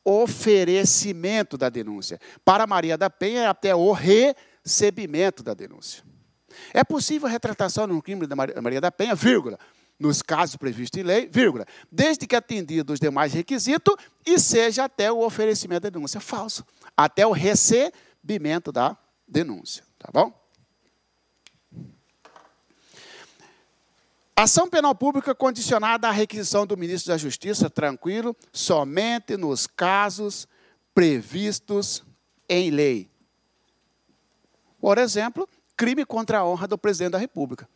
oferecimento da denúncia. Para Maria da Penha é até o recebimento da denúncia. É possível a retratação no crime da Maria da Penha, vírgula, nos casos previstos em lei, vírgula, desde que atendido os demais requisitos e seja até o oferecimento da denúncia falso, até o recebimento da denúncia, tá bom? Ação penal pública condicionada à requisição do ministro da Justiça, tranquilo, somente nos casos previstos em lei. Por exemplo, crime contra a honra do presidente da República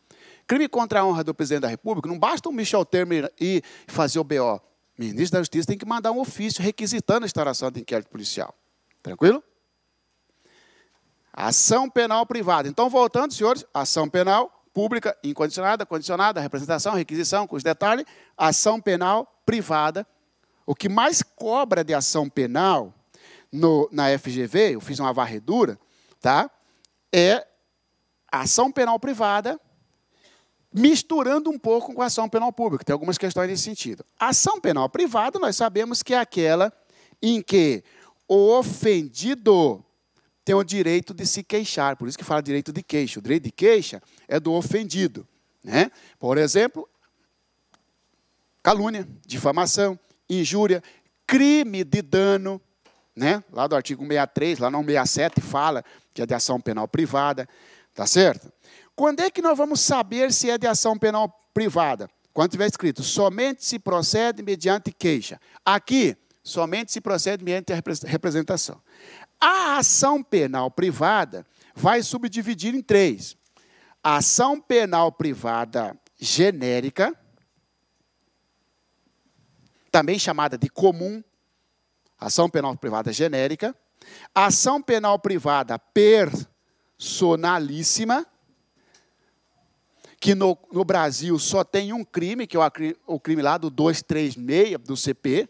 crime contra a honra do presidente da República, não basta o Michel Temer ir fazer o BO. O ministro da Justiça tem que mandar um ofício requisitando a instauração de inquérito policial. Tranquilo? Ação penal privada. Então, voltando, senhores, ação penal pública, incondicionada, condicionada, representação, requisição, com os detalhes, ação penal privada. O que mais cobra de ação penal no, na FGV, eu fiz uma varredura, tá? é ação penal privada misturando um pouco com a ação penal pública. Tem algumas questões nesse sentido. A ação penal privada, nós sabemos que é aquela em que o ofendido tem o direito de se queixar, por isso que fala direito de queixa. O direito de queixa é do ofendido. Né? Por exemplo, calúnia, difamação, injúria, crime de dano, né? lá do artigo 63 lá no 67 fala que é de ação penal privada, tá certo? Quando é que nós vamos saber se é de ação penal privada? Quando tiver escrito, somente se procede mediante queixa. Aqui, somente se procede mediante representação. A ação penal privada vai subdividir em três: ação penal privada genérica, também chamada de comum, ação penal privada genérica, ação penal privada personalíssima que no, no Brasil só tem um crime, que é o, o crime lá do 236 do CP,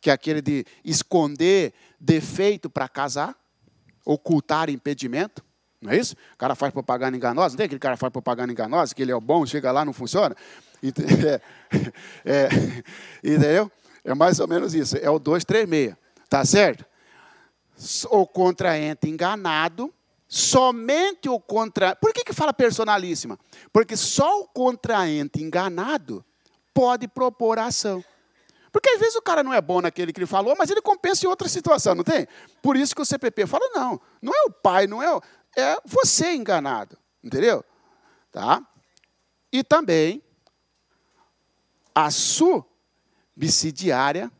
que é aquele de esconder defeito para casar, ocultar impedimento. Não é isso? O cara faz propaganda enganosa, não tem aquele cara que faz propaganda enganosa, que ele é o bom, chega lá, não funciona? *laughs* É, é, entendeu? É mais ou menos isso, é o 236, tá certo? Ou contraente enganado, Somente o contraente. Por que, que fala personalíssima? Porque só o contraente enganado pode propor a ação. Porque às vezes o cara não é bom naquele que ele falou, mas ele compensa em outra situação, não tem? Por isso que o CPP fala: não, não é o pai, não é. O... É você enganado, entendeu? Tá? E também a subsidiária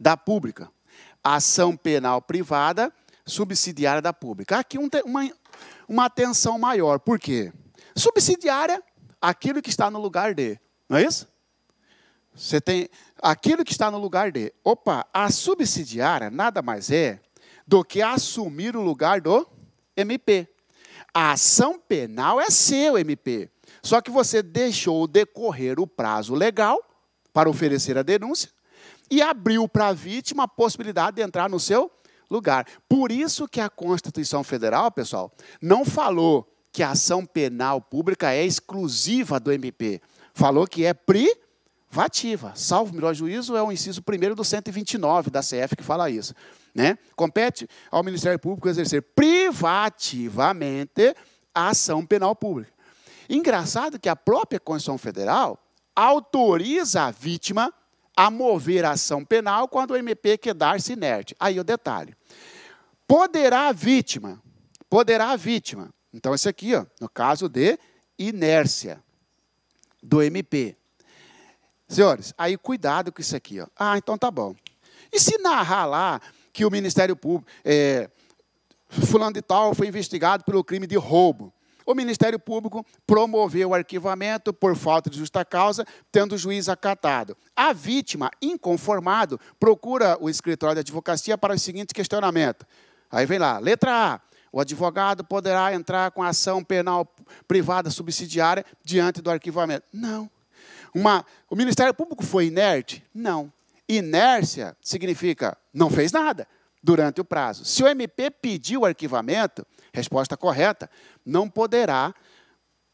da pública. ação penal privada subsidiária da pública. Aqui um, uma, uma atenção maior. Por quê? Subsidiária, aquilo que está no lugar de. Não é isso? Você tem aquilo que está no lugar de. Opa, a subsidiária nada mais é do que assumir o lugar do MP. A ação penal é seu, MP. Só que você deixou decorrer o prazo legal para oferecer a denúncia e abriu para a vítima a possibilidade de entrar no seu lugar. Por isso que a Constituição Federal, pessoal, não falou que a ação penal pública é exclusiva do MP. Falou que é privativa. Salvo melhor juízo, é o inciso primeiro do 129 da CF que fala isso. Né? Compete ao Ministério Público exercer privativamente a ação penal pública. Engraçado que a própria Constituição Federal autoriza a vítima a mover a ação penal quando o MP quedar-se inerte. Aí o detalhe. Poderá a vítima, poderá a vítima, então esse aqui, ó, no caso de inércia do MP. Senhores, aí cuidado com isso aqui. Ó. Ah, então tá bom. E se narrar lá que o Ministério Público, é, fulano de tal, foi investigado pelo crime de roubo o Ministério Público promoveu o arquivamento por falta de justa causa, tendo o juiz acatado. A vítima, inconformado, procura o escritório de advocacia para o seguinte questionamento. Aí vem lá, letra A. O advogado poderá entrar com ação penal privada subsidiária diante do arquivamento. Não. Uma, o Ministério Público foi inerte? Não. Inércia significa não fez nada durante o prazo. Se o MP pediu o arquivamento, Resposta correta: não poderá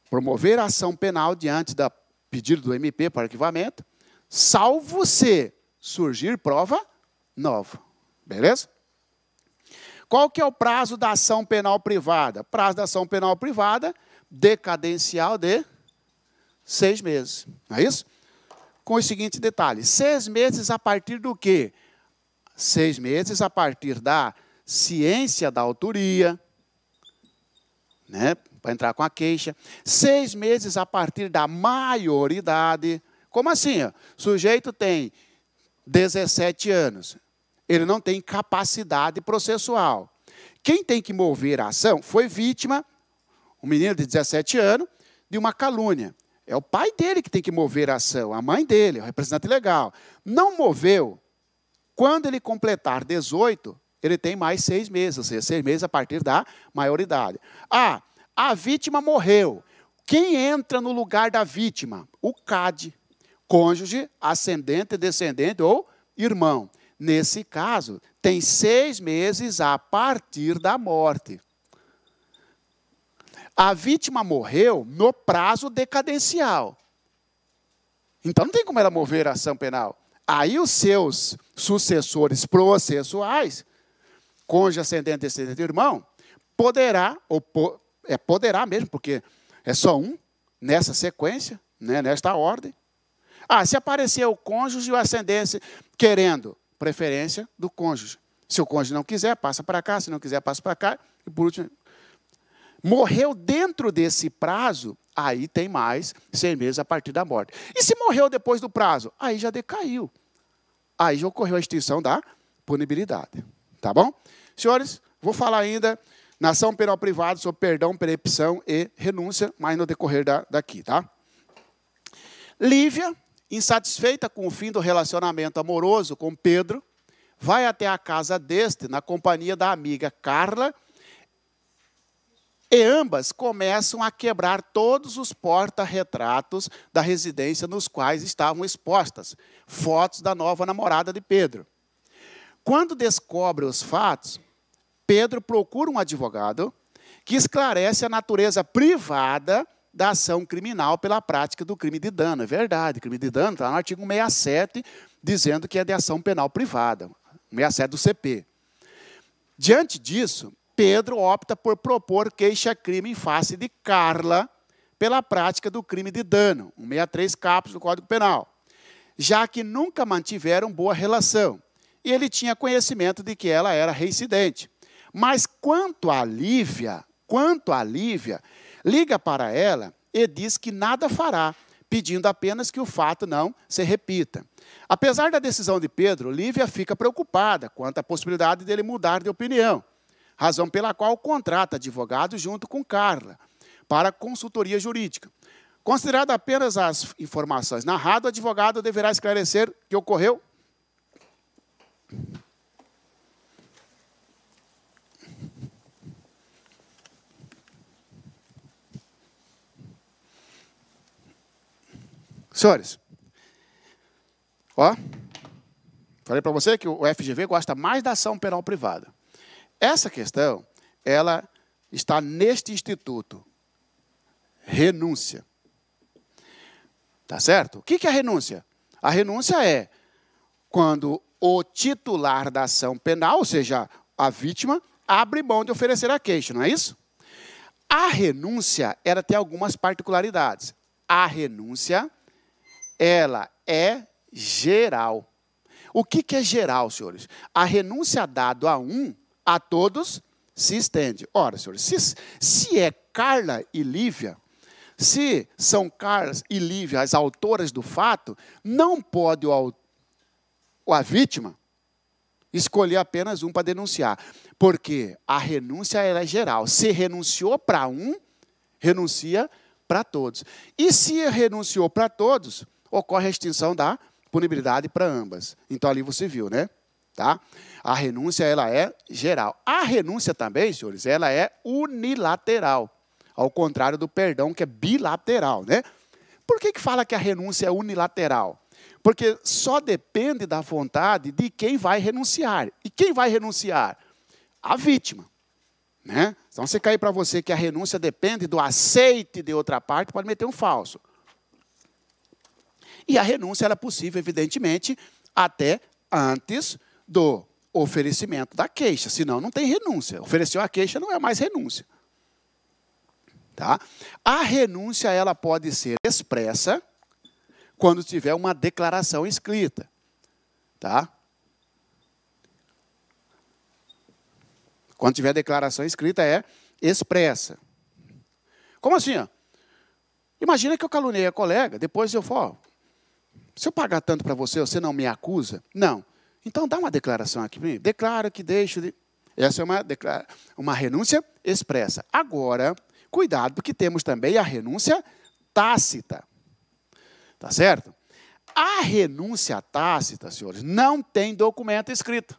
promover ação penal diante da pedido do MP para arquivamento, salvo se surgir prova nova. Beleza? Qual que é o prazo da ação penal privada? Prazo da ação penal privada decadencial de seis meses. Não é isso? Com os seguintes detalhes: seis meses a partir do quê? Seis meses a partir da ciência da autoria, né, para entrar com a queixa. Seis meses a partir da maioridade. Como assim? O sujeito tem 17 anos. Ele não tem capacidade processual. Quem tem que mover a ação foi vítima, um menino de 17 anos, de uma calúnia. É o pai dele que tem que mover a ação, a mãe dele, o representante legal. Não moveu. Quando ele completar 18, ele tem mais seis meses, ou seja, seis meses a partir da maioridade. Ah, a vítima morreu. Quem entra no lugar da vítima? O CAD, cônjuge, ascendente, descendente ou irmão. Nesse caso, tem seis meses a partir da morte. A vítima morreu no prazo decadencial. Então não tem como ela mover a ação penal. Aí os seus sucessores processuais cônjuge, ascendente, descendente, irmão, poderá, ou po, é poderá mesmo, porque é só um, nessa sequência, né, nesta ordem. Ah, se aparecer o cônjuge e o ascendente querendo, preferência do cônjuge. Se o cônjuge não quiser, passa para cá, se não quiser, passa para cá, e por último. Morreu dentro desse prazo, aí tem mais seis meses a partir da morte. E se morreu depois do prazo? Aí já decaiu. Aí já ocorreu a extinção da punibilidade tá bom? Senhores, vou falar ainda na ação penal privada sobre perdão, percepção e renúncia, mas no decorrer da, daqui, tá? Lívia, insatisfeita com o fim do relacionamento amoroso com Pedro, vai até a casa deste na companhia da amiga Carla e ambas começam a quebrar todos os porta-retratos da residência nos quais estavam expostas fotos da nova namorada de Pedro. Quando descobre os fatos, Pedro procura um advogado que esclarece a natureza privada da ação criminal pela prática do crime de dano. É verdade, crime de dano está no artigo 67, dizendo que é de ação penal privada, 67 do CP. Diante disso, Pedro opta por propor queixa-crime em face de Carla pela prática do crime de dano, 163 capos do Código Penal, já que nunca mantiveram boa relação e ele tinha conhecimento de que ela era reincidente. Mas quanto a Lívia, quanto a Lívia, liga para ela e diz que nada fará, pedindo apenas que o fato não se repita. Apesar da decisão de Pedro, Lívia fica preocupada quanto à possibilidade dele mudar de opinião, razão pela qual contrata advogado junto com Carla para consultoria jurídica. Considerado apenas as informações narradas, o advogado deverá esclarecer que ocorreu Senhores, ó, falei para você que o FGV gosta mais da ação penal privada. Essa questão, ela está neste instituto. Renúncia. Tá certo? O que é a renúncia? A renúncia é quando o titular da ação penal, ou seja, a vítima, abre mão de oferecer a queixa, não é isso? A renúncia, ela tem algumas particularidades. A renúncia, ela é geral. O que, que é geral, senhores? A renúncia dada a um, a todos se estende. Ora, senhores, se, se é Carla e Lívia, se são Carla e Lívia as autoras do fato, não pode o autor ou a vítima, escolher apenas um para denunciar. Porque a renúncia é geral. Se renunciou para um, renuncia para todos. E se renunciou para todos, ocorre a extinção da punibilidade para ambas. Então ali você viu, né? Tá? A renúncia ela é geral. A renúncia também, senhores, ela é unilateral, ao contrário do perdão que é bilateral, né? Por que, que fala que a renúncia é unilateral? Porque só depende da vontade de quem vai renunciar. E quem vai renunciar? A vítima. Né? Então, se cair para você que a renúncia depende do aceite de outra parte, pode meter um falso. E a renúncia é possível, evidentemente, até antes do oferecimento da queixa. Senão, não tem renúncia. Ofereceu a queixa, não é mais renúncia. Tá? A renúncia ela pode ser expressa quando tiver uma declaração escrita. Tá? Quando tiver declaração escrita, é expressa. Como assim? Ó? Imagina que eu caluniei a colega, depois eu falo, se eu pagar tanto para você, você não me acusa? Não. Então dá uma declaração aqui para mim. Declara que deixo de... Essa é uma, declara... uma renúncia expressa. Agora, cuidado, porque temos também a renúncia tácita. Tá certo? A renúncia tácita, senhores, não tem documento escrito.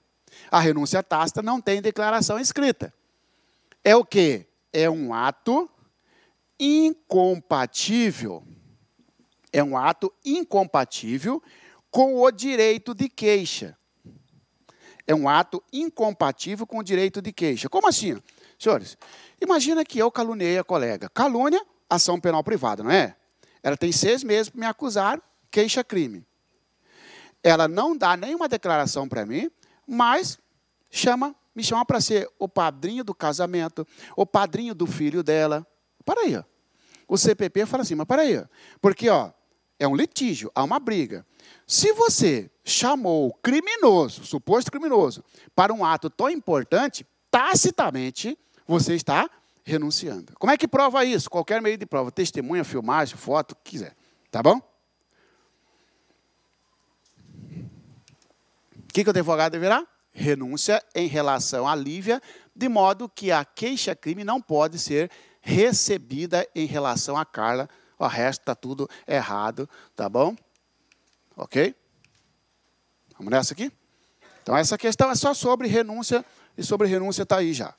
A renúncia tácita não tem declaração escrita. É o que? É um ato incompatível. É um ato incompatível com o direito de queixa. É um ato incompatível com o direito de queixa. Como assim? Senhores, imagina que eu caluniei a colega. Calúnia, ação penal privada, não é? Ela tem seis meses para me acusar, queixa-crime. Ela não dá nenhuma declaração para mim, mas chama, me chama para ser o padrinho do casamento, o padrinho do filho dela. Para aí. Ó. O CPP fala assim, mas para aí. Ó. Porque ó, é um litígio, há uma briga. Se você chamou o criminoso, suposto criminoso, para um ato tão importante, tacitamente você está renunciando. Como é que prova isso? Qualquer meio de prova, testemunha, filmagem, foto, o que quiser. Tá bom? O que, que o advogado deverá? Renúncia em relação à Lívia, de modo que a queixa-crime não pode ser recebida em relação a Carla. O resto está tudo errado, tá bom? Ok? Vamos nessa aqui? Então, essa questão é só sobre renúncia, e sobre renúncia está aí já.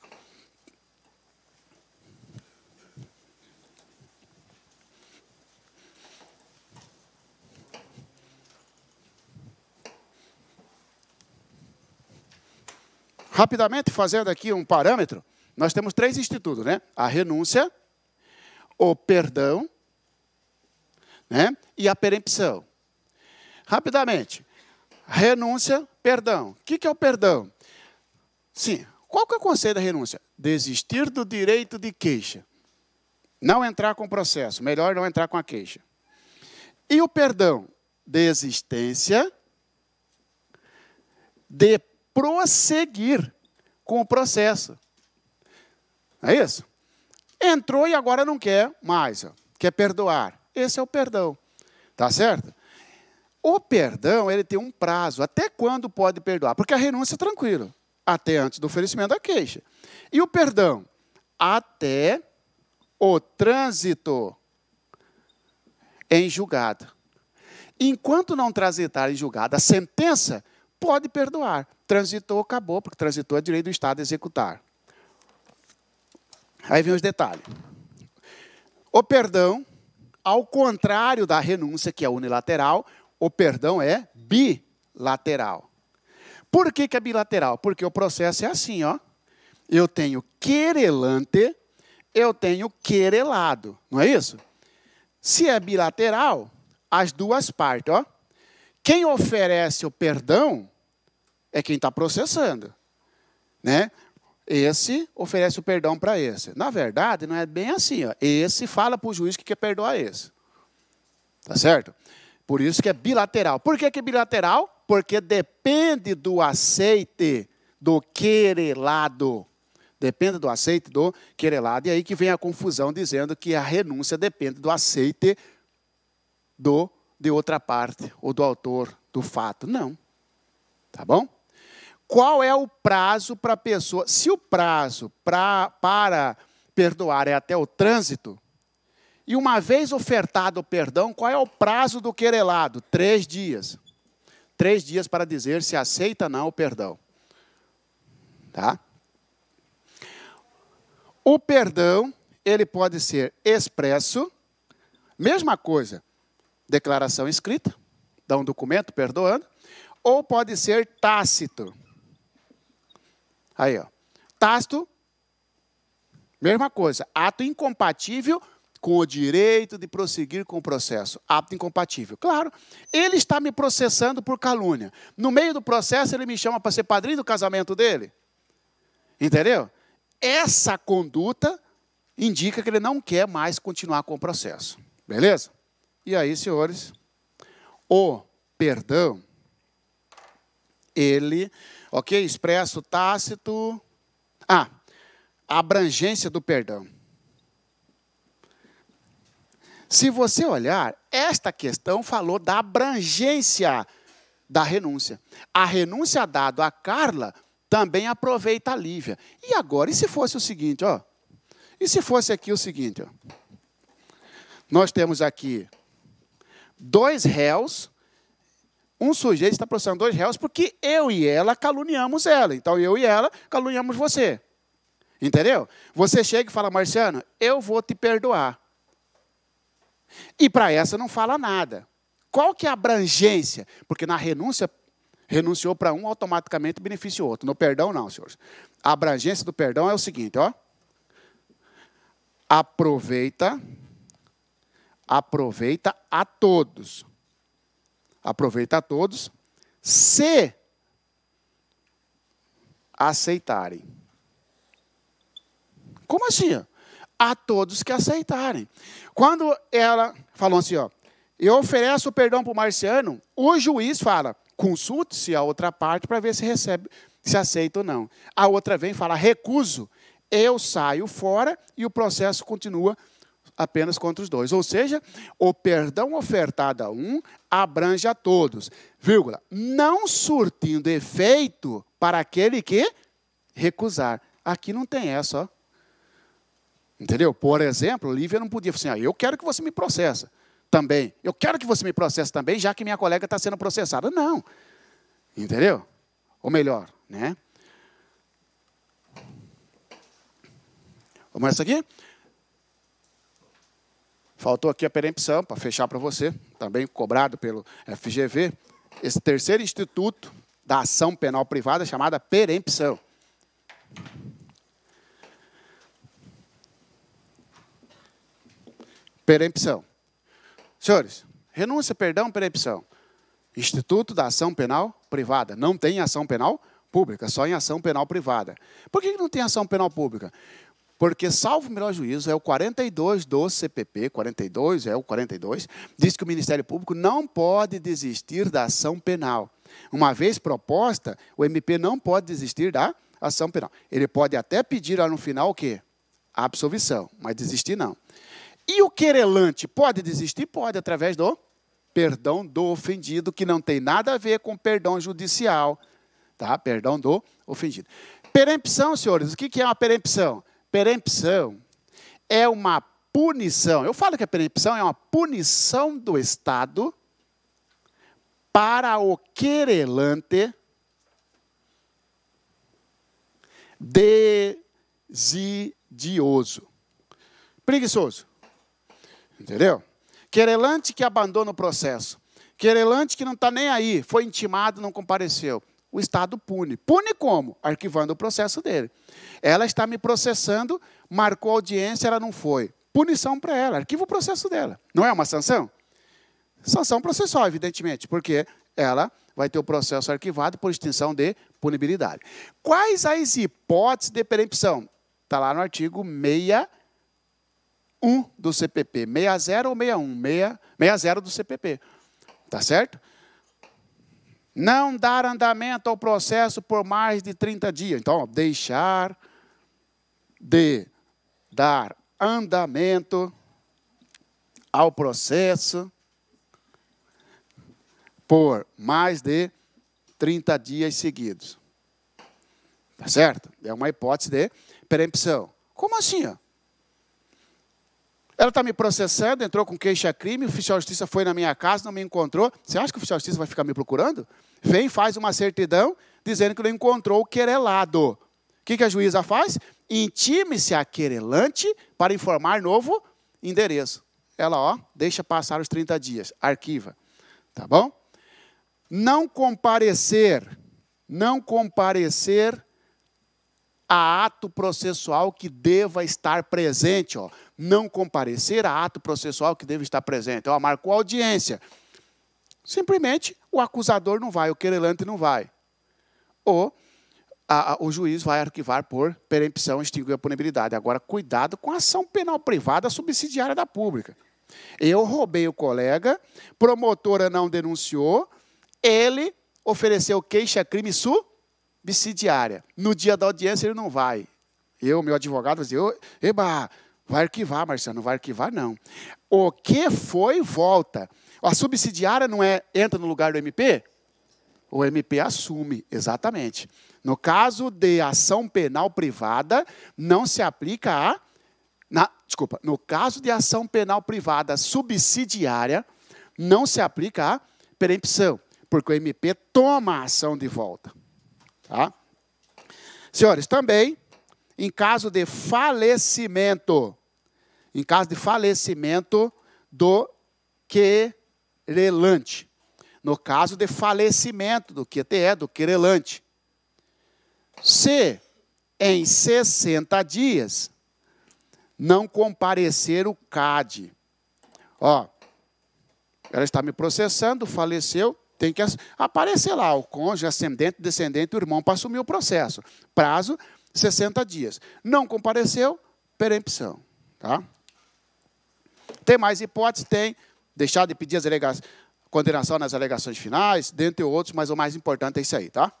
Rapidamente, fazendo aqui um parâmetro, nós temos três institutos, né? A renúncia, o perdão né? e a perempção. Rapidamente, renúncia, perdão. O que é o perdão? Sim, qual que é o conselho da renúncia? Desistir do direito de queixa. Não entrar com o processo, melhor não entrar com a queixa. E o perdão? Desistência de prosseguir com o processo. É isso? Entrou e agora não quer mais, ó. quer perdoar. Esse é o perdão. Tá certo? O perdão, ele tem um prazo. Até quando pode perdoar? Porque a renúncia é tranquilo. Até antes do oferecimento da queixa. E o perdão? Até o trânsito em julgado. Enquanto não transitar em julgado a sentença, pode perdoar. Transitou, acabou, porque transitou é direito do Estado executar. Aí vem os detalhes. O perdão, ao contrário da renúncia, que é unilateral, o perdão é bilateral. Por que, que é bilateral? Porque o processo é assim, ó. Eu tenho querelante, eu tenho querelado, não é isso? Se é bilateral, as duas partes, ó. Quem oferece o perdão é quem está processando. Né? Esse oferece o perdão para esse. Na verdade, não é bem assim. Ó. Esse fala para o juiz que quer perdoar esse. Tá certo? Por isso que é bilateral. Por que, que é bilateral? Porque depende do aceite do querelado. Depende do aceite do querelado. E aí que vem a confusão dizendo que a renúncia depende do aceite do de outra parte ou do autor do fato. Não. Tá bom? Qual é o prazo para a pessoa? Se o prazo pra, para perdoar é até o trânsito, e uma vez ofertado o perdão, qual é o prazo do querelado? Três dias. Três dias para dizer se aceita ou não o perdão. Tá? O perdão, ele pode ser expresso, mesma coisa, declaração escrita, dá um documento perdoando, ou pode ser tácito. Aí, ó. tasto mesma coisa. Ato incompatível com o direito de prosseguir com o processo. Ato incompatível. Claro, ele está me processando por calúnia. No meio do processo, ele me chama para ser padrinho do casamento dele. Entendeu? Essa conduta indica que ele não quer mais continuar com o processo. Beleza? E aí, senhores, o perdão, ele Ok? Expresso, tácito. Ah, a abrangência do perdão. Se você olhar, esta questão falou da abrangência da renúncia. A renúncia dada a Carla também aproveita a Lívia. E agora, e se fosse o seguinte, ó? E se fosse aqui o seguinte, ó? Nós temos aqui dois réus um sujeito está processando dois réus porque eu e ela caluniamos ela. Então eu e ela caluniamos você. Entendeu? Você chega e fala, Marciano, eu vou te perdoar. E para essa não fala nada. Qual que é a abrangência? Porque na renúncia, renunciou para um, automaticamente beneficia o outro. No perdão, não, senhores. A abrangência do perdão é o seguinte, ó. Aproveita, aproveita a todos aproveita a todos, se aceitarem. Como assim? A todos que aceitarem. Quando ela falou assim, ó, eu ofereço perdão para o marciano, o juiz fala, consulte-se a outra parte para ver se recebe, se aceita ou não. A outra vem e fala, recuso, eu saio fora e o processo continua apenas contra os dois. Ou seja, o perdão ofertado a um abrange a todos, vírgula, não surtindo efeito para aquele que recusar. Aqui não tem essa, ó. Entendeu? Por exemplo, Lívia não podia falar assim, ah, eu quero que você me processe também. Eu quero que você me processe também, já que minha colega está sendo processada. Não. Entendeu? Ou melhor, né? Vamos essa aqui? Faltou aqui a perempção, para fechar para você, também cobrado pelo FGV, esse terceiro instituto da ação penal privada chamada perempção. Perempção. Senhores, renúncia, perdão, perempção. Instituto da ação penal privada. Não tem ação penal pública, só em ação penal privada. Por que não tem ação penal pública? Porque, salvo o melhor juízo, é o 42 do CPP, 42 é o 42, diz que o Ministério Público não pode desistir da ação penal. Uma vez proposta, o MP não pode desistir da ação penal. Ele pode até pedir lá no final o quê? A absolvição, mas desistir não. E o querelante pode desistir? Pode, através do perdão do ofendido, que não tem nada a ver com perdão judicial. Tá? Perdão do ofendido. Perempção, senhores, o que é uma perempção? Perempção é uma punição. Eu falo que a perempção é uma punição do Estado para o querelante desidioso, preguiçoso. Entendeu? Querelante que abandona o processo. Querelante que não está nem aí, foi intimado, não compareceu o Estado pune. Pune como? Arquivando o processo dele. Ela está me processando, marcou audiência, ela não foi. Punição para ela, arquiva o processo dela. Não é uma sanção? Sanção processual, evidentemente, porque ela vai ter o processo arquivado por extinção de punibilidade. Quais as hipóteses de perempção? Está lá no artigo 61 do CPP. 60 ou 61? 60 do CPP. Tá certo? Não dar andamento ao processo por mais de 30 dias. Então, deixar de dar andamento ao processo por mais de 30 dias seguidos. Tá certo? É uma hipótese de perempção. Como assim? Ó? Ela está me processando, entrou com queixa-crime, o oficial de justiça foi na minha casa, não me encontrou. Você acha que o oficial de justiça vai ficar me procurando? Vem, faz uma certidão dizendo que não encontrou o querelado. O que, que a juíza faz? Intime-se a querelante para informar novo endereço. Ela, ó, deixa passar os 30 dias, arquiva. Tá bom? Não comparecer, não comparecer a ato processual que deva estar presente. Ó. Não comparecer a ato processual que deva estar presente. Ó, marcou audiência. Simplesmente o acusador não vai, o querelante não vai. Ou a, a, o juiz vai arquivar por perempção, extinguir a punibilidade. Agora, cuidado com a ação penal privada subsidiária da pública. Eu roubei o colega, promotora não denunciou, ele ofereceu queixa-crime su subsidiária. No dia da audiência ele não vai. Eu, meu advogado, vou dizer, eba, vai arquivar, Marcelo, não vai arquivar, não. O que foi, volta. A subsidiária não é entra no lugar do MP? O MP assume, exatamente. No caso de ação penal privada, não se aplica a. Na, desculpa, no caso de ação penal privada subsidiária, não se aplica a perempção, porque o MP toma a ação de volta. Tá? Senhores, também, em caso de falecimento, em caso de falecimento do querelante, no caso de falecimento do QTE, é do querelante, se em 60 dias não comparecer o CAD, ó, ela está me processando, faleceu, tem que aparecer lá o cônjuge, ascendente, descendente, o irmão para assumir o processo. Prazo 60 dias. Não compareceu, perempção. Tá? Tem mais hipóteses? Tem. Deixar de pedir as alegações, condenação nas alegações finais, dentre outros, mas o mais importante é isso aí, tá?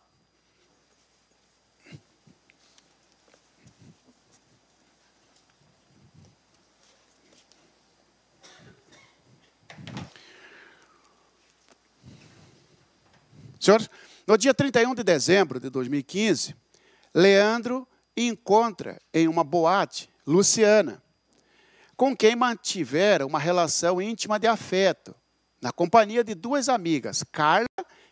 Senhores, no dia 31 de dezembro de 2015, Leandro encontra em uma boate Luciana, com quem mantivera uma relação íntima de afeto, na companhia de duas amigas, Carla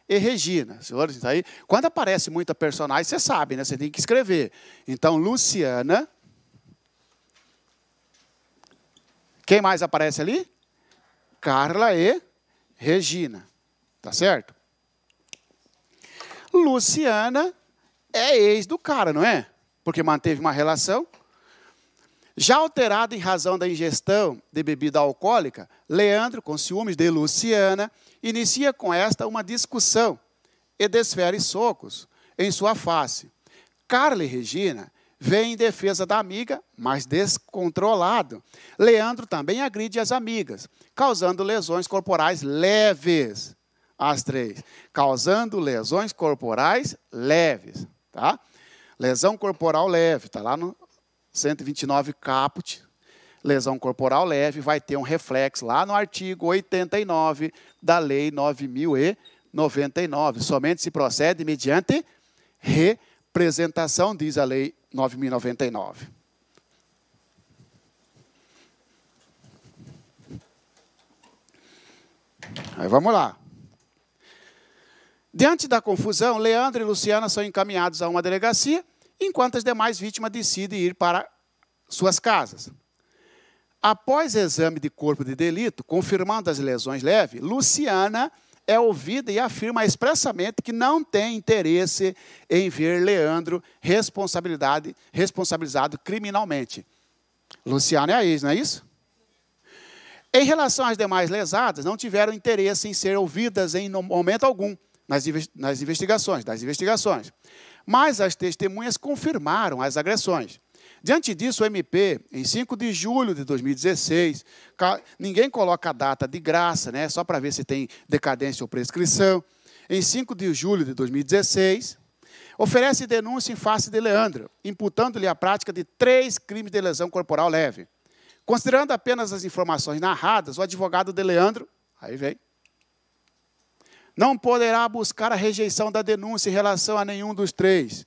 e Regina. Senhores, aí, quando aparece muita personagem, você sabe, né? Você tem que escrever. Então, Luciana. Quem mais aparece ali? Carla e Regina. Tá certo? Luciana é ex do cara, não é? Porque manteve uma relação. Já alterado em razão da ingestão de bebida alcoólica, Leandro, com ciúmes de Luciana, inicia com esta uma discussão e desfere socos em sua face. Carla e Regina vêm em defesa da amiga, mas descontrolado. Leandro também agride as amigas, causando lesões corporais leves as três, causando lesões corporais leves, tá? Lesão corporal leve, tá lá no 129 caput. Lesão corporal leve vai ter um reflexo lá no artigo 89 da lei 9099. Somente se procede mediante representação, diz a lei 9099. Aí vamos lá. Diante da confusão, Leandro e Luciana são encaminhados a uma delegacia, enquanto as demais vítimas decidem ir para suas casas. Após exame de corpo de delito, confirmando as lesões leves, Luciana é ouvida e afirma expressamente que não tem interesse em ver Leandro responsabilidade, responsabilizado criminalmente. Luciana é a ex, não é isso? Em relação às demais lesadas, não tiveram interesse em ser ouvidas em momento algum, nas, nas investigações, das investigações. Mas as testemunhas confirmaram as agressões. Diante disso, o MP, em 5 de julho de 2016, ninguém coloca a data de graça, né, só para ver se tem decadência ou prescrição. Em 5 de julho de 2016, oferece denúncia em face de Leandro, imputando-lhe a prática de três crimes de lesão corporal leve. Considerando apenas as informações narradas, o advogado de Leandro, aí vem, não poderá buscar a rejeição da denúncia em relação a nenhum dos três.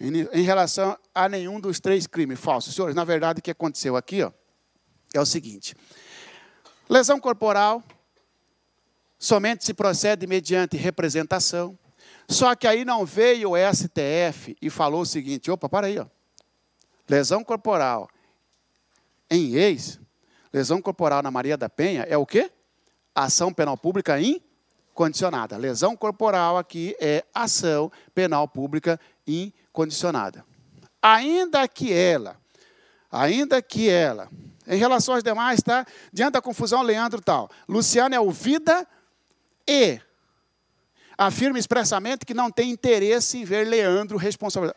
Em, relação a nenhum dos três crimes falsos. Senhores, na verdade, o que aconteceu aqui ó, é o seguinte: lesão corporal somente se procede mediante representação. Só que aí não veio o STF e falou o seguinte: opa, para aí, ó. lesão corporal em ex, lesão corporal na Maria da Penha é o quê? Ação penal pública em condicionada. Lesão corporal aqui é ação penal pública incondicionada. Ainda que ela, ainda que ela, em relação às demais, tá? Diante da confusão, Leandro tal. Luciano é ouvida e afirma expressamente que não tem interesse em ver Leandro responsável.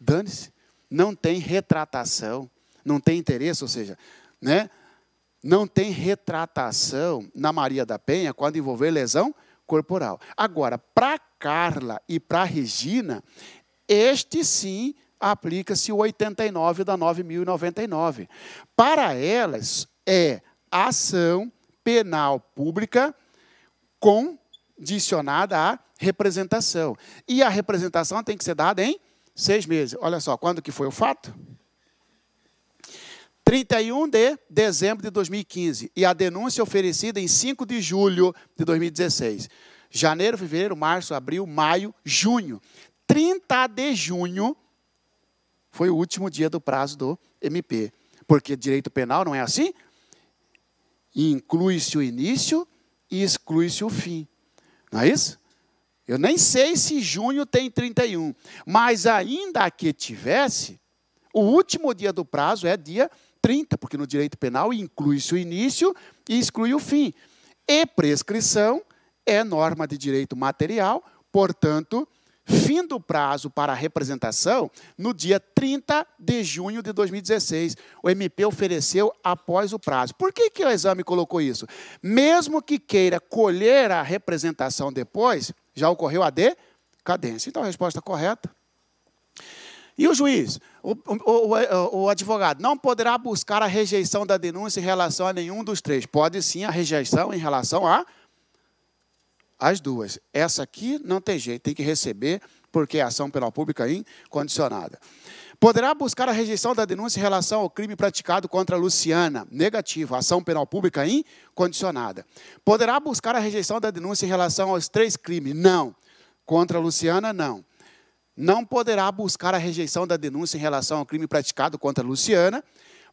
Dane-se, não tem retratação, não tem interesse, ou seja, né? não tem retratação na Maria da Penha quando envolver lesão corporal. Agora, para Carla e para Regina, este sim aplica-se o 89 da 9099. Para elas é ação penal pública condicionada à representação. E a representação tem que ser dada em seis meses. Olha só, quando que foi o fato? 31 de dezembro de 2015 e a denúncia oferecida em 5 de julho de 2016. Janeiro, fevereiro, março, abril, maio, junho. 30 de junho foi o último dia do prazo do MP. Porque direito penal não é assim? Inclui-se o início e exclui-se o fim. Não é isso? Eu nem sei se junho tem 31, mas ainda que tivesse, o último dia do prazo é dia 30, porque no direito penal inclui-se o início e exclui o fim. E prescrição é norma de direito material, portanto, fim do prazo para a representação no dia 30 de junho de 2016. O MP ofereceu após o prazo. Por que, que o exame colocou isso? Mesmo que queira colher a representação depois, já ocorreu a decadência. Então, a resposta correta e o juiz, o, eh, o, o, advogado, não poderá buscar a rejeição da denúncia em relação a nenhum dos três. Pode sim a rejeição em relação a as duas. Essa aqui não tem jeito, tem que receber, porque é ação penal pública incondicionada. Poderá buscar a rejeição da denúncia em relação ao crime praticado contra Luciana. Negativo, ação penal pública incondicionada. Poderá buscar a rejeição da denúncia em relação aos três crimes? Não. Contra Luciana, não não poderá buscar a rejeição da denúncia em relação ao crime praticado contra Luciana,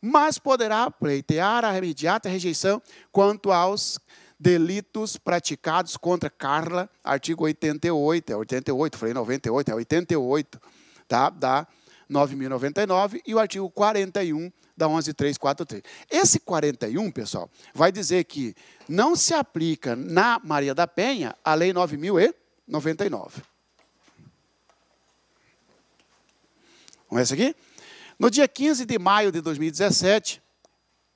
mas poderá pleitear a imediata rejeição quanto aos delitos praticados contra Carla, artigo 88, é 88, falei 98, é 88, tá? Da 9.099 e o artigo 41 da 11.343. Esse 41, pessoal, vai dizer que não se aplica na Maria da Penha a lei 9.099. Começa aqui? No dia 15 de maio de 2017,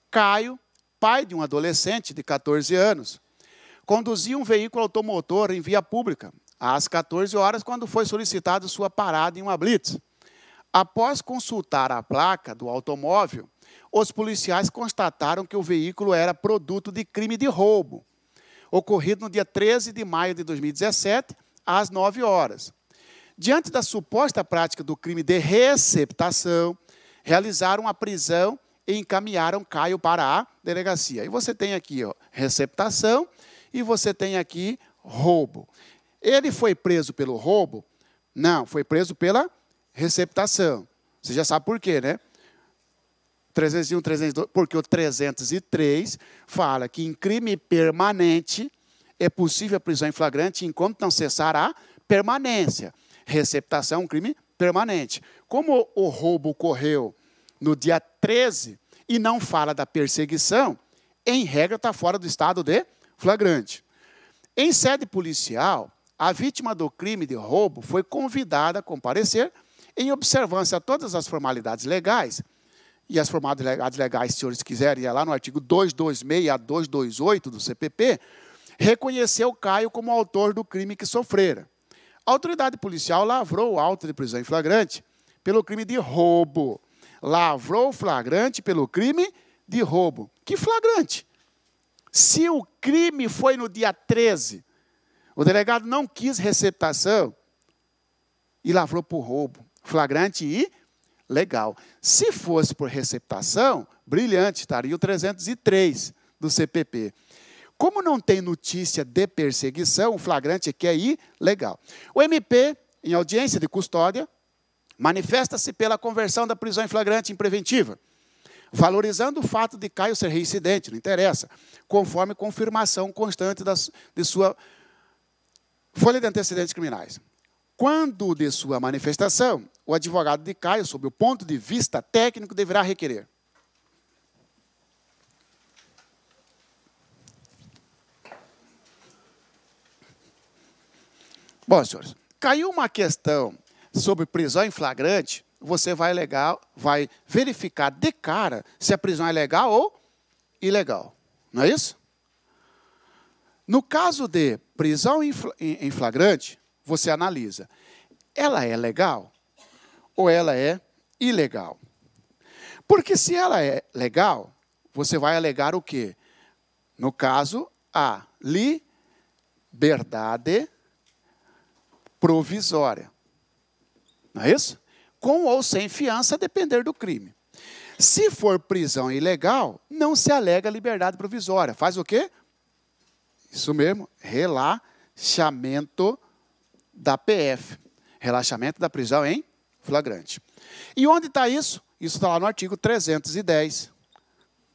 Caio, pai de um adolescente de 14 anos, conduzia um veículo automotor em via pública, às 14 horas, quando foi solicitada sua parada em uma blitz. Após consultar a placa do automóvel, os policiais constataram que o veículo era produto de crime de roubo, ocorrido no dia 13 de maio de 2017, às 9 horas. Diante da suposta prática do crime de receptação, realizaram a prisão e encaminharam Caio para a delegacia. E você tem aqui ó, receptação e você tem aqui roubo. Ele foi preso pelo roubo? Não, foi preso pela receptação. Você já sabe por quê, né? 301, 302, porque o 303 fala que em crime permanente é possível a prisão em flagrante enquanto não cessar a permanência receptação é um crime permanente. Como o roubo ocorreu no dia 13 e não fala da perseguição, em regra está fora do estado de flagrante. Em sede policial, a vítima do crime de roubo foi convidada a comparecer em observância a todas as formalidades legais. E as formalidades legais, se senhores quiserem, é lá no artigo 226 a 228 do CPP, reconheceu Caio como autor do crime que sofrera. A autoridade policial lavrou auto de prisão em flagrante pelo crime de roubo. Lavrou flagrante pelo crime de roubo. Que flagrante? Se o crime foi no dia 13, o delegado não quis receptação e lavrou por roubo. Flagrante e legal. Se fosse por receptação, brilhante, estaria o 303 do CPP. Como não tem notícia de perseguição, o flagrante é que é legal. O MP, em audiência de custódia, manifesta-se pela conversão da prisão em flagrante em preventiva, valorizando o fato de Caio ser reincidente, não interessa, conforme confirmação constante das, de sua folha de antecedentes criminais. Quando de sua manifestação, o advogado de Caio, sob o ponto de vista técnico, deverá requerer Bom, senhores, caiu uma questão sobre prisão em flagrante, você vai legal, vai verificar de cara se a prisão é legal ou ilegal. Não é isso? No caso de prisão em flagrante, você analisa. Ela é legal ou ela é ilegal? Porque se ela é legal, você vai alegar o quê? No caso, a liberdade provisória. Não é isso? Com ou sem fiança, a depender do crime. Se for prisão ilegal, não se alega liberdade provisória. Faz o quê? Isso mesmo, relaxamento da PF. Relaxamento da prisão em flagrante. E onde está isso? Isso está lá no artigo 310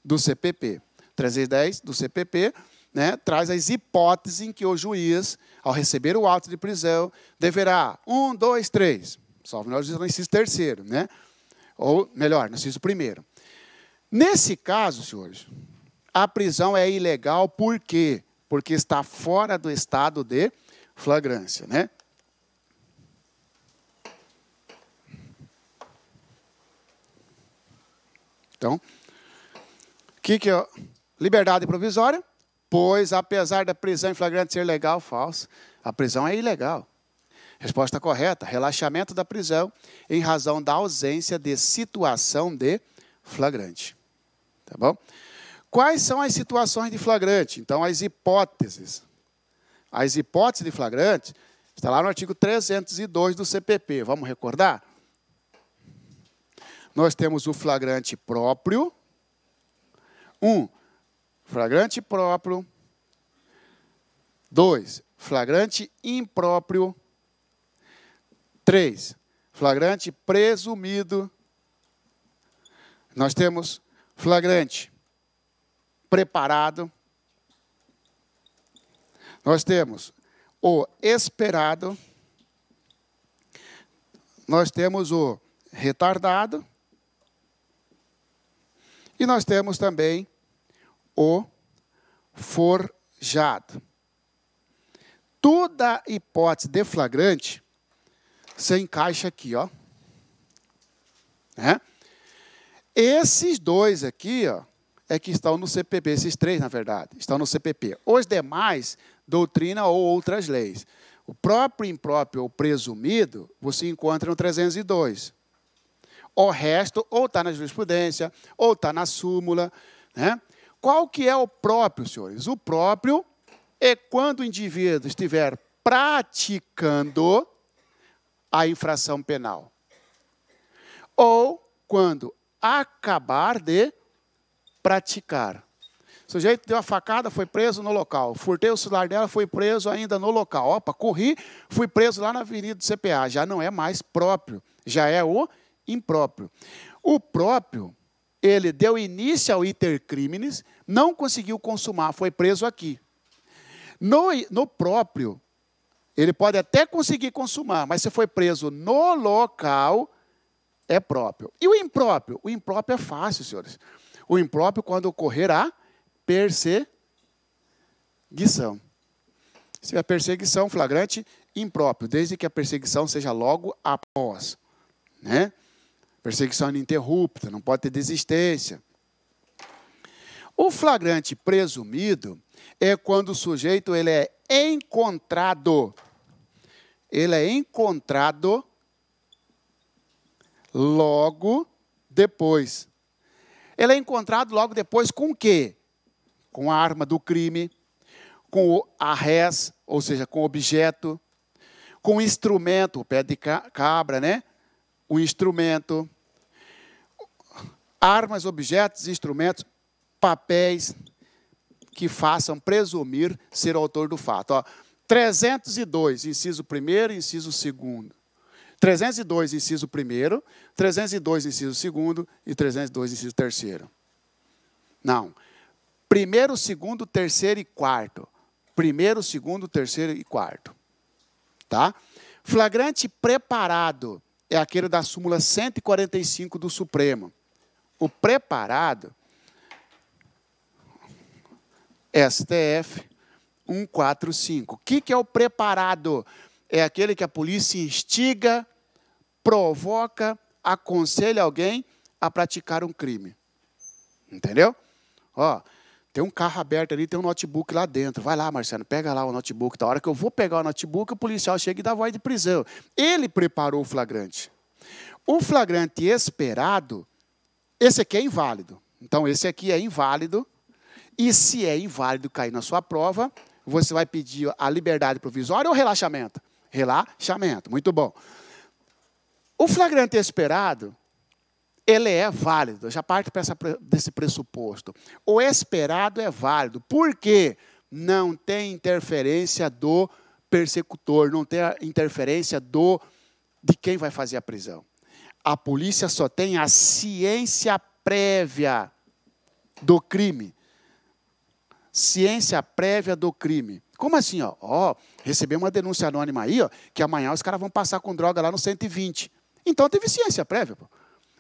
do CPP. 310 do CPP né, traz as hipóteses em que o juiz, ao receber o auto de prisão, deverá, um, dois, três, salvo melhor juiz, no inciso terceiro, né? ou melhor, no inciso primeiro. Nesse caso, senhores, a prisão é ilegal por quê? Porque está fora do estado de flagrância, né? Então, o que, que é liberdade provisória? Pois, apesar da prisão em flagrante ser legal, falso, a prisão é ilegal. Resposta correta: relaxamento da prisão em razão da ausência de situação de flagrante. Tá bom? Quais são as situações de flagrante? Então, as hipóteses. As hipóteses de flagrante está lá no artigo 302 do CPP. Vamos recordar? Nós temos o flagrante próprio. Um, Flagrante próprio. dois, Flagrante impróprio. três, Flagrante presumido. Nós temos flagrante preparado. Nós temos o esperado. Nós temos o retardado. E nós temos também o forjado. Toda hipótese de flagrante se encaixa aqui, ó. Né? Esses dois aqui, ó, é que estão no CPP, esses três, na verdade, estão no CPP. Os demais, doutrina ou outras leis. O próprio impróprio ou presumido, você encontra no 302. O resto, ou está na jurisprudência, ou está na súmula. Né? Qual que é o próprio, senhores? O próprio é quando o indivíduo estiver praticando a infração penal. Ou quando acabar de praticar. O sujeito deu a facada, foi preso no local. Furtei o celular dela, foi preso ainda no local. Opa, corri, fui preso lá na avenida do CPA. Já não é mais próprio, já é o impróprio. O próprio, ele deu início ao iter crimes, não conseguiu consumar, foi preso aqui. No, no próprio, ele pode até conseguir consumar, mas se foi preso no local, é próprio. E o impróprio? O impróprio é fácil, senhores. O impróprio quando ocorrer a perseguição. Se a perseguição flagrante, impróprio, desde que a perseguição seja logo após. Né? Perseguição ininterrupta, não pode ter desistência. O flagrante presumido é quando o sujeito ele é encontrado. Ele é encontrado logo depois. Ele é encontrado logo depois com o quê? Com a arma do crime, com a res, ou seja, com o objeto, com o instrumento, o pé de cabra, né? O instrumento, armas, objetos, instrumentos, papéis que façam presumir ser autor do fato. Ó, 302, inciso 1 e inciso 2. 302, inciso 1, 302, inciso 2 e 302, inciso 3. Não. Primeiro, segundo, terceiro e quarto. Primeiro, segundo, terceiro e quarto. Tá? Flagrante preparado é aquele da súmula 145 do Supremo. O preparado STF 145. O que, é o preparado? É aquele que a polícia instiga, provoca, aconselha alguém a praticar um crime. Entendeu? Ó, tem um carro aberto ali, tem um notebook lá dentro. Vai lá, Marcelo, pega lá o notebook. Da hora que eu vou pegar o notebook, o policial chega e dá voz de prisão. Ele preparou o flagrante. O flagrante esperado, esse aqui é inválido. Então, esse aqui é inválido e se é inválido cair na sua prova, você vai pedir a liberdade provisória ou relaxamento? Relaxamento, muito bom. O flagrante esperado, ele é válido. já parte essa, desse pressuposto. O esperado é válido. Por quê? Não tem interferência do persecutor, não tem interferência do de quem vai fazer a prisão. A polícia só tem a ciência prévia do crime ciência prévia do crime. Como assim, ó? Ó, recebeu uma denúncia anônima aí, ó, que amanhã os caras vão passar com droga lá no 120. Então teve ciência prévia, pô.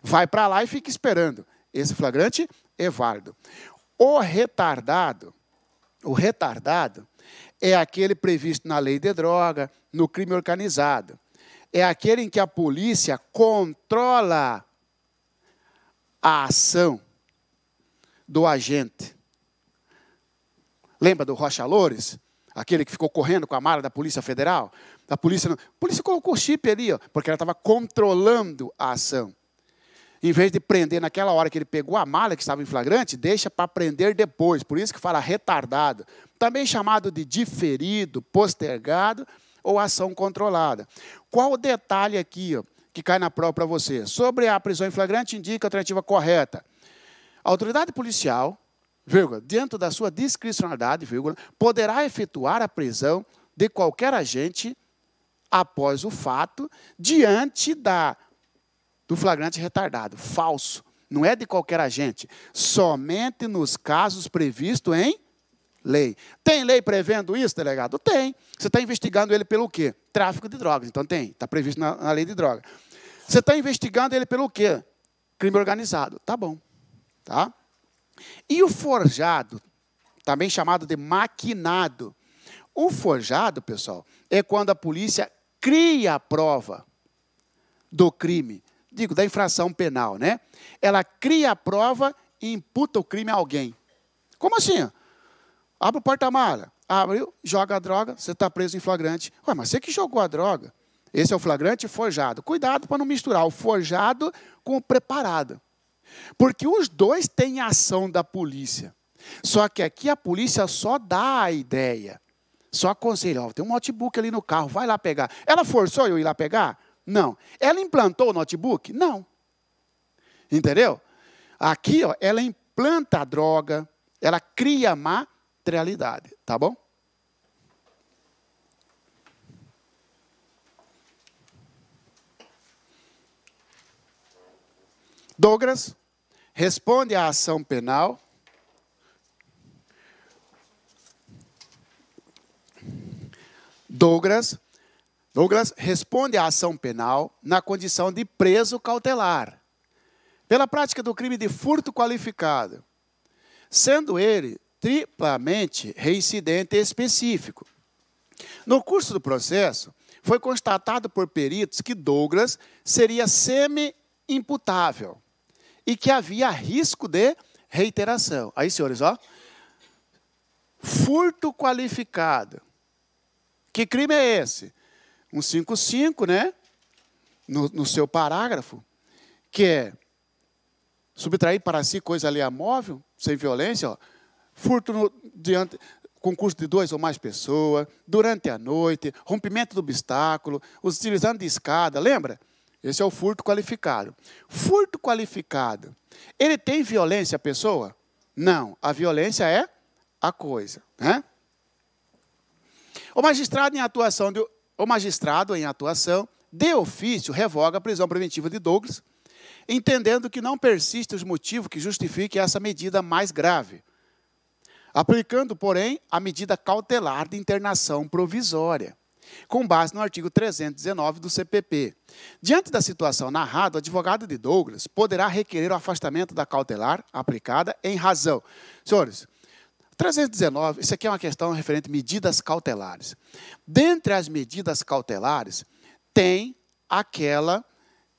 Vai para lá e fica esperando. Esse flagrante é válido. O retardado, o retardado é aquele previsto na lei de droga, no crime organizado. É aquele em que a polícia controla a ação do agente. Lembra do Rocha Loures? Aquele que ficou correndo com a mala da Polícia Federal? A polícia, não... a polícia colocou chip ali, ó, porque ela estava controlando a ação. Em vez de prender naquela hora que ele pegou a mala que estava em flagrante, deixa para prender depois. Por isso que fala retardado. Também chamado de diferido, postergado ou ação controlada. Qual o detalhe aqui ó, que cai na prova para você? Sobre a prisão em flagrante, indica a alternativa correta. A autoridade policial vírgula, diante da sua discricionalidade, vírgula, poderá efetuar a prisão de qualquer agente após o fato, diante da do flagrante retardado, falso. Não é de qualquer agente, somente nos casos previstos em lei. Tem lei prevendo isso, delegado? Tem. Você está investigando ele pelo quê? Tráfico de drogas. Então tem, está previsto na, na lei de droga. Você está investigando ele pelo quê? Crime organizado. Tá bom. Tá? E o forjado, também chamado de maquinado. O forjado, pessoal, é quando a polícia cria a prova do crime, digo, da infração penal, né? Ela cria a prova e imputa o crime a alguém. Como assim? Abre o porta-mala, abriu, joga a droga, você está preso em flagrante. Ué, mas você que jogou a droga. Esse é o flagrante forjado. Cuidado para não misturar o forjado com o preparado. Porque os dois têm ação da polícia. Só que aqui a polícia só dá a ideia. Só aconselha, tem um notebook ali no carro, vai lá pegar. Ela forçou eu ir lá pegar? Não. Ela implantou o notebook? Não. Entendeu? Aqui, ó, ela implanta a droga, ela cria a materialidade, tá bom? Douglas responde à ação penal. Douglas, Douglas responde à ação penal na condição de preso cautelar, pela prática do crime de furto qualificado, sendo ele triplamente reincidente específico. No curso do processo, foi constatado por peritos que Douglas seria semi-imputável e que havia risco de reiteração. Aí, senhores, ó. Furto qualificado. Que crime é esse? 155, um né? No, no seu parágrafo, que é subtrair para si coisa móvel sem violência, ó. furto no, diante, concurso de dois ou mais pessoas, durante a noite, rompimento do obstáculo, utilizando de escada, lembra? Esse é o furto qualificado. Furto qualificado. Ele tem violência a pessoa? Não. A violência é a coisa. Né? O magistrado em atuação, de, o magistrado em atuação de ofício revoga a prisão preventiva de Douglas, entendendo que não persiste os motivos que justifiquem essa medida mais grave, aplicando, porém, a medida cautelar de internação provisória com base no artigo 319 do CPP. Diante da situação narrada, o advogado de Douglas poderá requerer o afastamento da cautelar aplicada em razão. Senhores, 319, isso aqui é uma questão referente a medidas cautelares. Dentre as medidas cautelares, tem aquela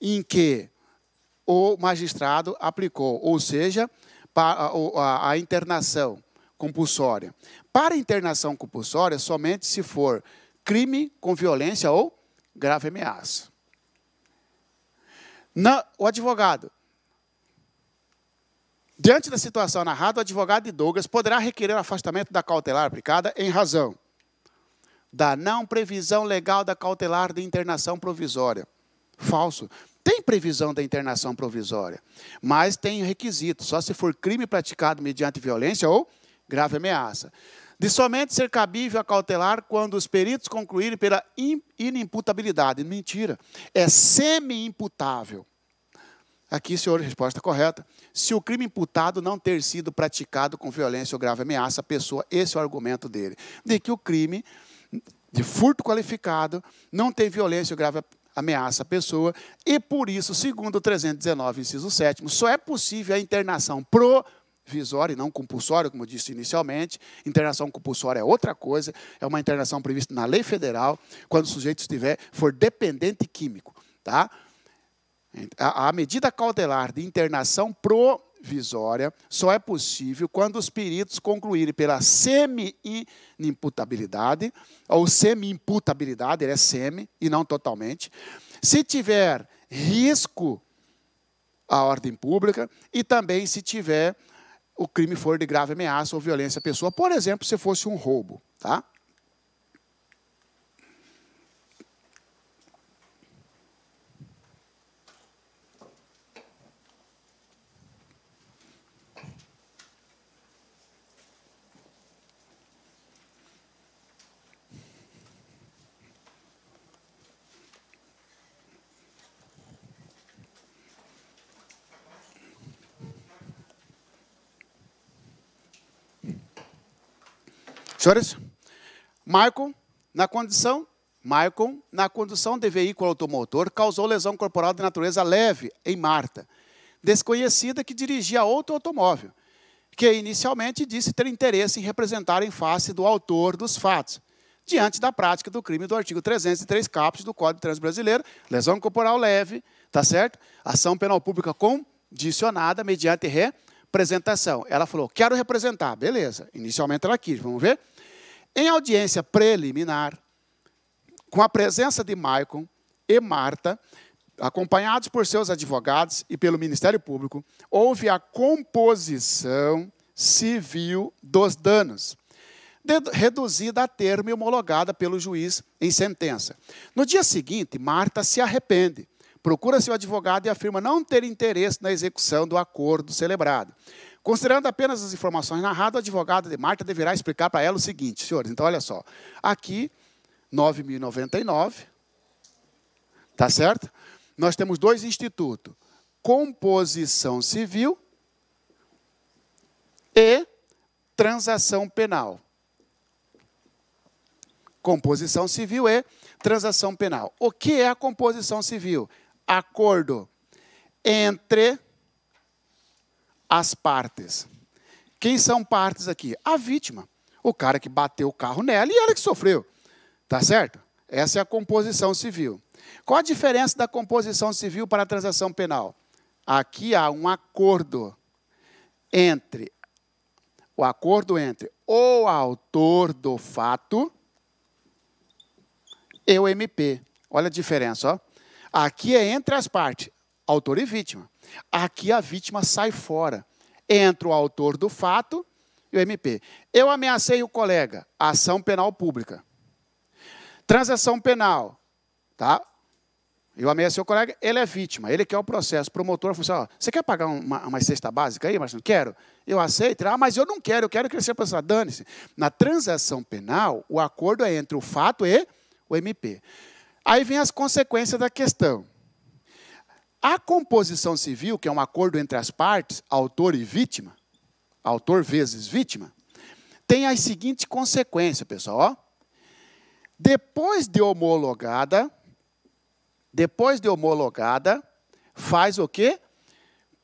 em que o magistrado aplicou, ou seja, a internação compulsória. Para internação compulsória, somente se for crime com violência ou grave ameaça. Na, o advogado. Diante da situação narrada, o advogado de Douglas poderá requerer o afastamento da cautelar aplicada em razão da não previsão legal da cautelar de internação provisória. Falso. Tem previsão da internação provisória, mas tem requisito, só se for crime praticado mediante violência ou grave ameaça de somente ser cabível a cautelar quando os peritos concluírem pela inimputabilidade. Mentira. É semi-imputável. Aqui, senhor, resposta correta. Se o crime imputado não ter sido praticado com violência ou grave ameaça à pessoa, esse é o argumento dele. De que o crime de furto qualificado não tem violência ou grave ameaça à pessoa, e por isso, segundo o 319, inciso 7, só é possível a internação pro visória e não compulsória, como eu disse inicialmente. Internação compulsória é outra coisa, é uma internação prevista na lei federal, quando o sujeito estiver for dependente químico, tá? A, a medida cautelar de internação provisória só é possível quando os peritos concluírem pela semi imputabilidade ou semi-imputabilidade, ele é semi e não totalmente, se tiver risco à ordem pública e também se tiver o crime for de grave ameaça ou violência à pessoa, por exemplo, se fosse um roubo, tá? Senhores, Michael, na condição, Michael, na condução de veículo automotor, causou lesão corporal de natureza leve em Marta, desconhecida que dirigia outro automóvel, que inicialmente disse ter interesse em representar em face do autor dos fatos, diante da prática do crime do artigo 303 caput do Código Trans Brasileiro, lesão corporal leve, tá certo? Ação penal pública condicionada mediante representação. Ela falou: "Quero representar". Beleza. Inicialmente ela quis, vamos ver? Em audiência preliminar, com a presença de Maicon e Marta, acompanhados por seus advogados e pelo Ministério Público, houve a composição civil dos danos, reduzida a termo e homologada pelo juiz em sentença. No dia seguinte, Marta se arrepende, procura seu advogado e afirma não ter interesse na execução do acordo celebrado. Considerando apenas as informações narradas, o advogado de Marta deverá explicar para ela o seguinte, senhores. Então, olha só. Aqui, 9.099, tá certo? Nós temos dois institutos. Composição civil e transação penal. Composição civil e transação penal. O que é a composição civil? Acordo entre as partes. Quem são partes aqui? A vítima. O cara que bateu o carro nela e ela que sofreu. Tá certo? Essa é a composição civil. Qual a diferença da composição civil para a transação penal? Aqui há um acordo entre o acordo entre o autor do fato e o MP. Olha a diferença, ó. Aqui é entre as partes autor e vítima. Aqui a vítima sai fora. Entra o autor do fato e o MP. Eu ameacei o colega, ação penal pública. Transação penal, tá? Eu ameacei o colega, ele é vítima, ele quer o processo. Promotor, funcionário, assim, você quer pagar uma, uma cesta básica aí, Marcelo? Quero. Eu aceito. Ah, mas eu não quero, eu quero crescer para essa. Dane-se. Na transação penal, o acordo é entre o fato e o MP. Aí vem as consequências da questão. A composição civil, que é um acordo entre as partes, autor e vítima, autor vezes vítima, tem a seguinte consequência, pessoal. Depois de homologada, depois de homologada, faz o quê?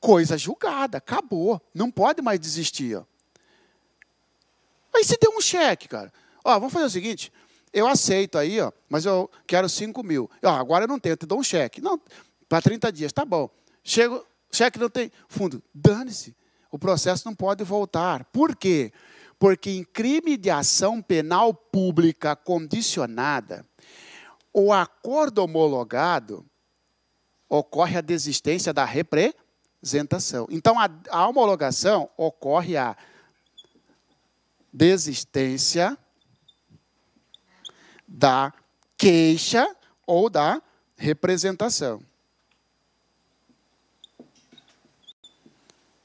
Coisa julgada, acabou. Não pode mais desistir. Ó. Aí se deu um cheque, cara. Ó, vamos fazer o seguinte, eu aceito aí, ó, mas eu quero 5 mil. Ó, agora eu não tenho, eu te dou um cheque. Não, para 30 dias. Tá bom. Chego, cheque não tem fundo. Dane-se. O processo não pode voltar. Por quê? Porque em crime de ação penal pública condicionada, o acordo homologado ocorre a desistência da representação. Então, a, a homologação ocorre a desistência da queixa ou da representação.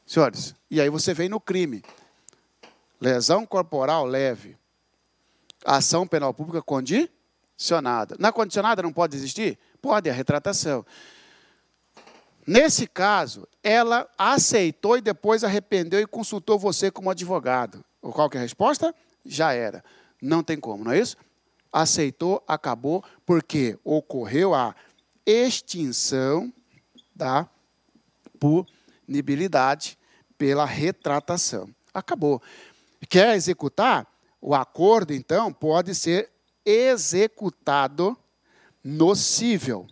Senhores, e aí você vem no crime. Lesão corporal leve. Ação penal pública condicionada. Na condicionada não pode existir? Pode, é a retratação. Nesse caso, ela aceitou e depois arrependeu e consultou você como advogado. Qual que é a resposta? Já era. Não tem como, não é isso? Aceitou, acabou, porque ocorreu a extinção da punição punibilidade pela retratação. Acabou. Quer executar? O acordo, então, pode ser executado no cível.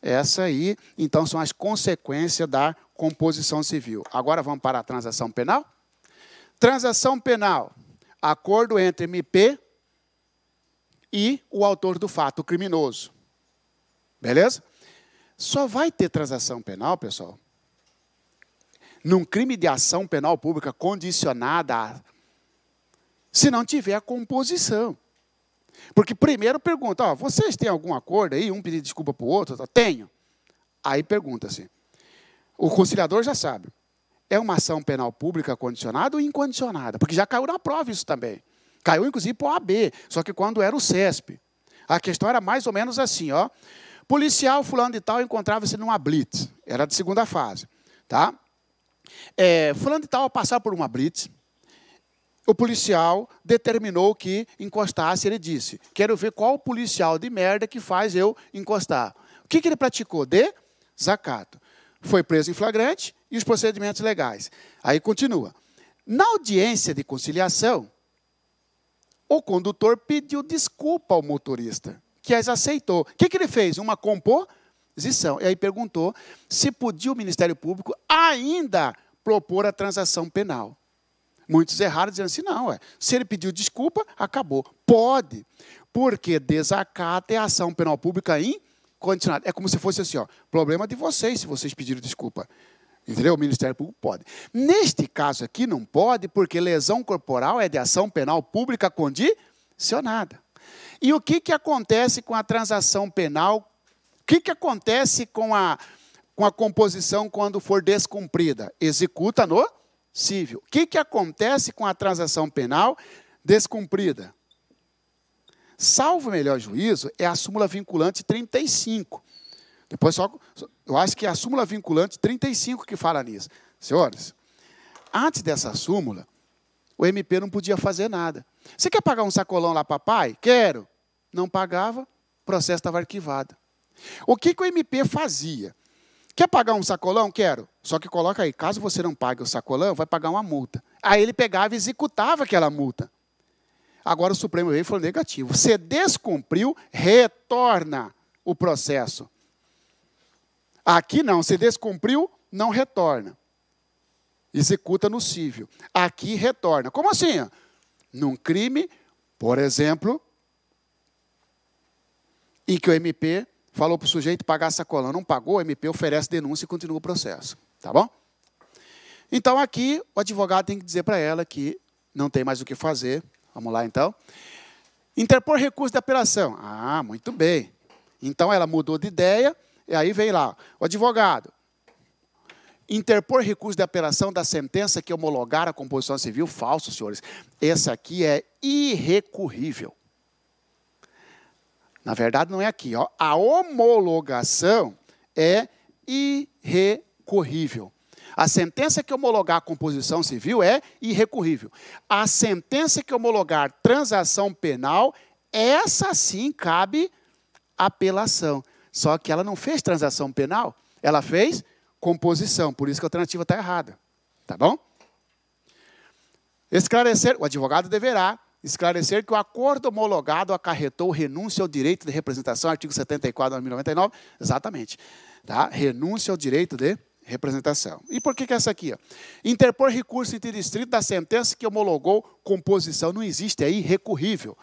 Essa aí, então, são as consequências da composição civil. Agora vamos para a transação penal? Transação penal. Acordo entre MP e o autor do fato, o criminoso. Beleza? Só vai ter transação penal, pessoal, num crime de ação penal pública condicionada se não tiver a composição. Porque primeiro pergunta, ó, vocês têm algum acordo aí, um pedir desculpa para o outro? Tá? Tenho. Aí pergunta-se. Assim, o conciliador já sabe. É uma ação penal pública condicionada ou incondicionada? Porque já caiu na prova isso também. Caiu, inclusive, para o AB, só que quando era o CESP. A questão era mais ou menos assim, ó. Policial fulano de tal encontrava-se numa blitz. Era de segunda fase. Tá? É, fulano de tal, ao passar por uma blitz, o policial determinou que encostasse. Ele disse: Quero ver qual policial de merda que faz eu encostar. O que, que ele praticou? De zacato. Foi preso em flagrante e os procedimentos legais. Aí continua. Na audiência de conciliação, o condutor pediu desculpa ao motorista que as aceitou. O que, que ele fez? Uma composição. E aí perguntou se podia o Ministério Público ainda propor a transação penal. Muitos erraram dizendo assim: não, ué, se ele pediu desculpa, acabou. Pode, porque desacata é ação penal pública incondicionada. É como se fosse assim: ó, problema de vocês se vocês pediram desculpa. Entendeu? O Ministério Público pode. Neste caso aqui, não pode, porque lesão corporal é de ação penal pública condicionada. E o que, que acontece com a transação penal? O que, que acontece com a, com a composição quando for descumprida? Executa no civil. O que, que acontece com a transação penal descumprida? Salvo melhor juízo, é a súmula vinculante 35. Depois só. Eu acho que é a súmula vinculante 35 que fala nisso. Senhores, antes dessa súmula, o MP não podia fazer nada. Você quer pagar um sacolão lá, papai? Quero. Não pagava, o processo estava arquivado. O que, que o MP fazia? Quer pagar um sacolão? Quero. Só que coloca aí, caso você não pague o sacolão, vai pagar uma multa. Aí ele pegava e executava aquela multa. Agora o Supremo veio e falou negativo. Você descumpriu, retorna o processo. Aqui não, você descumpriu, não retorna executa no cível. Aqui retorna. Como assim? Num crime, por exemplo, em que o MP falou para o sujeito pagar sacolão, não pagou, o MP oferece denúncia e continua o processo. Tá bom? Então, aqui, o advogado tem que dizer para ela que não tem mais o que fazer. Vamos lá, então. Interpor recurso de apelação. Ah, muito bem. Então, ela mudou de ideia, e aí vem lá. O advogado, Interpor recurso de apelação da sentença que homologar a composição civil, falso, senhores. Essa aqui é irrecorrível. Na verdade, não é aqui. Ó. A homologação é irrecorrível. A sentença que homologar a composição civil é irrecorrível. A sentença que homologar transação penal, essa sim cabe apelação. Só que ela não fez transação penal, ela fez composição. Por isso que a alternativa está errada. Tá bom? Esclarecer, o advogado deverá esclarecer que o acordo homologado acarretou renúncia ao direito de representação, artigo 74 de 1999, exatamente. Tá? Renúncia ao direito de representação. E por que, que é essa aqui? Ó? Interpor recurso interdistrito da sentença que homologou composição. Não existe aí é recurrível.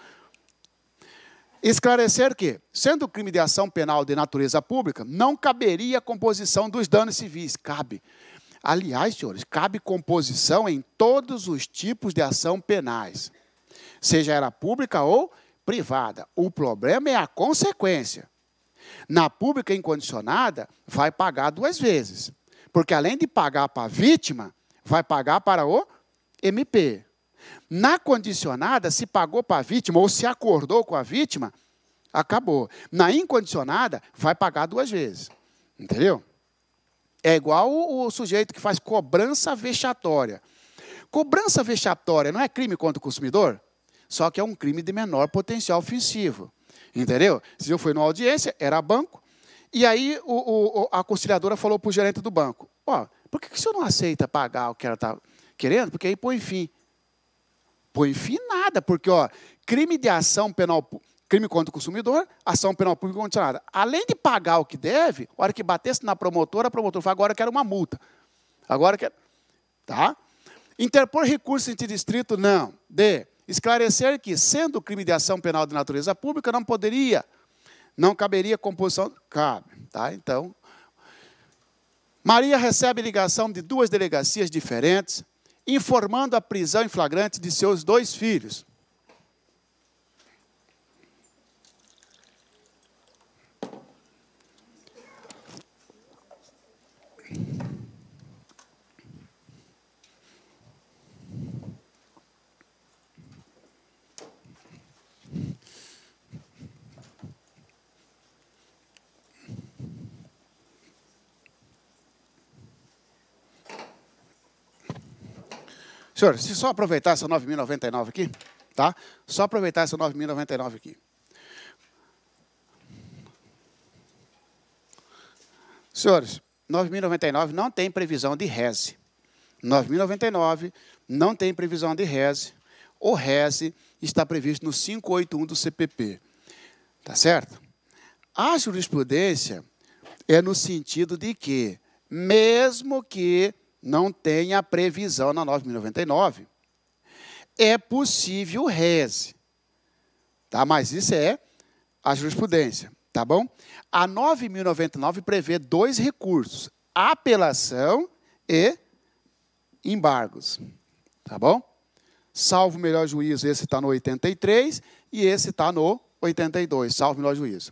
Esclarecer que, sendo crime de ação penal de natureza pública, não caberia a composição dos danos civis. Cabe. Aliás, senhores, cabe composição em todos os tipos de ação penais, seja ela pública ou privada. O problema é a consequência. Na pública incondicionada, vai pagar duas vezes. Porque além de pagar para a vítima, vai pagar para o MP. Na condicionada, se pagou para a vítima ou se acordou com a vítima, acabou. Na incondicionada, vai pagar duas vezes. Entendeu? É igual o, sujeito que faz cobrança vexatória. Cobrança vexatória não é crime contra o consumidor? Só que é um crime de menor potencial ofensivo. Entendeu? Se eu fui numa audiência, era banco, e aí o, o, a conciliadora falou para o gerente do banco: Ó, oh, por que, que o senhor não aceita pagar o que ela está querendo? Porque aí põe fim põe fim nada, porque ó, crime de ação penal, crime contra o consumidor, ação penal pública condicionada. Além de pagar o que deve, a hora que batesse na promotora, a promotora fala, agora eu quero uma multa. Agora quer quero... Tá? Interpor recurso em distrito, não. D. Esclarecer que, sendo crime de ação penal de natureza pública, não poderia, não caberia composição... Cabe, tá? Então... Maria recebe ligação de duas delegacias diferentes informando a prisão em flagrante de seus dois filhos. Senhores, se só aproveitar essa 9.099 aqui, tá? Só aproveitar essa 9.099 aqui. Senhores, 9.099 não tem previsão de reze. 9.099 não tem previsão de reze. O reze está previsto no 581 do CPP. Tá certo? A jurisprudência é no sentido de que, mesmo que não tem a previsão na 9.099. É possível reze, tá? mas isso é a jurisprudência, tá bom? A 9.099 prevê dois recursos, apelação e embargos, tá bom? Salvo melhor juízo, esse está no 83 e esse está no 82, salvo melhor juízo.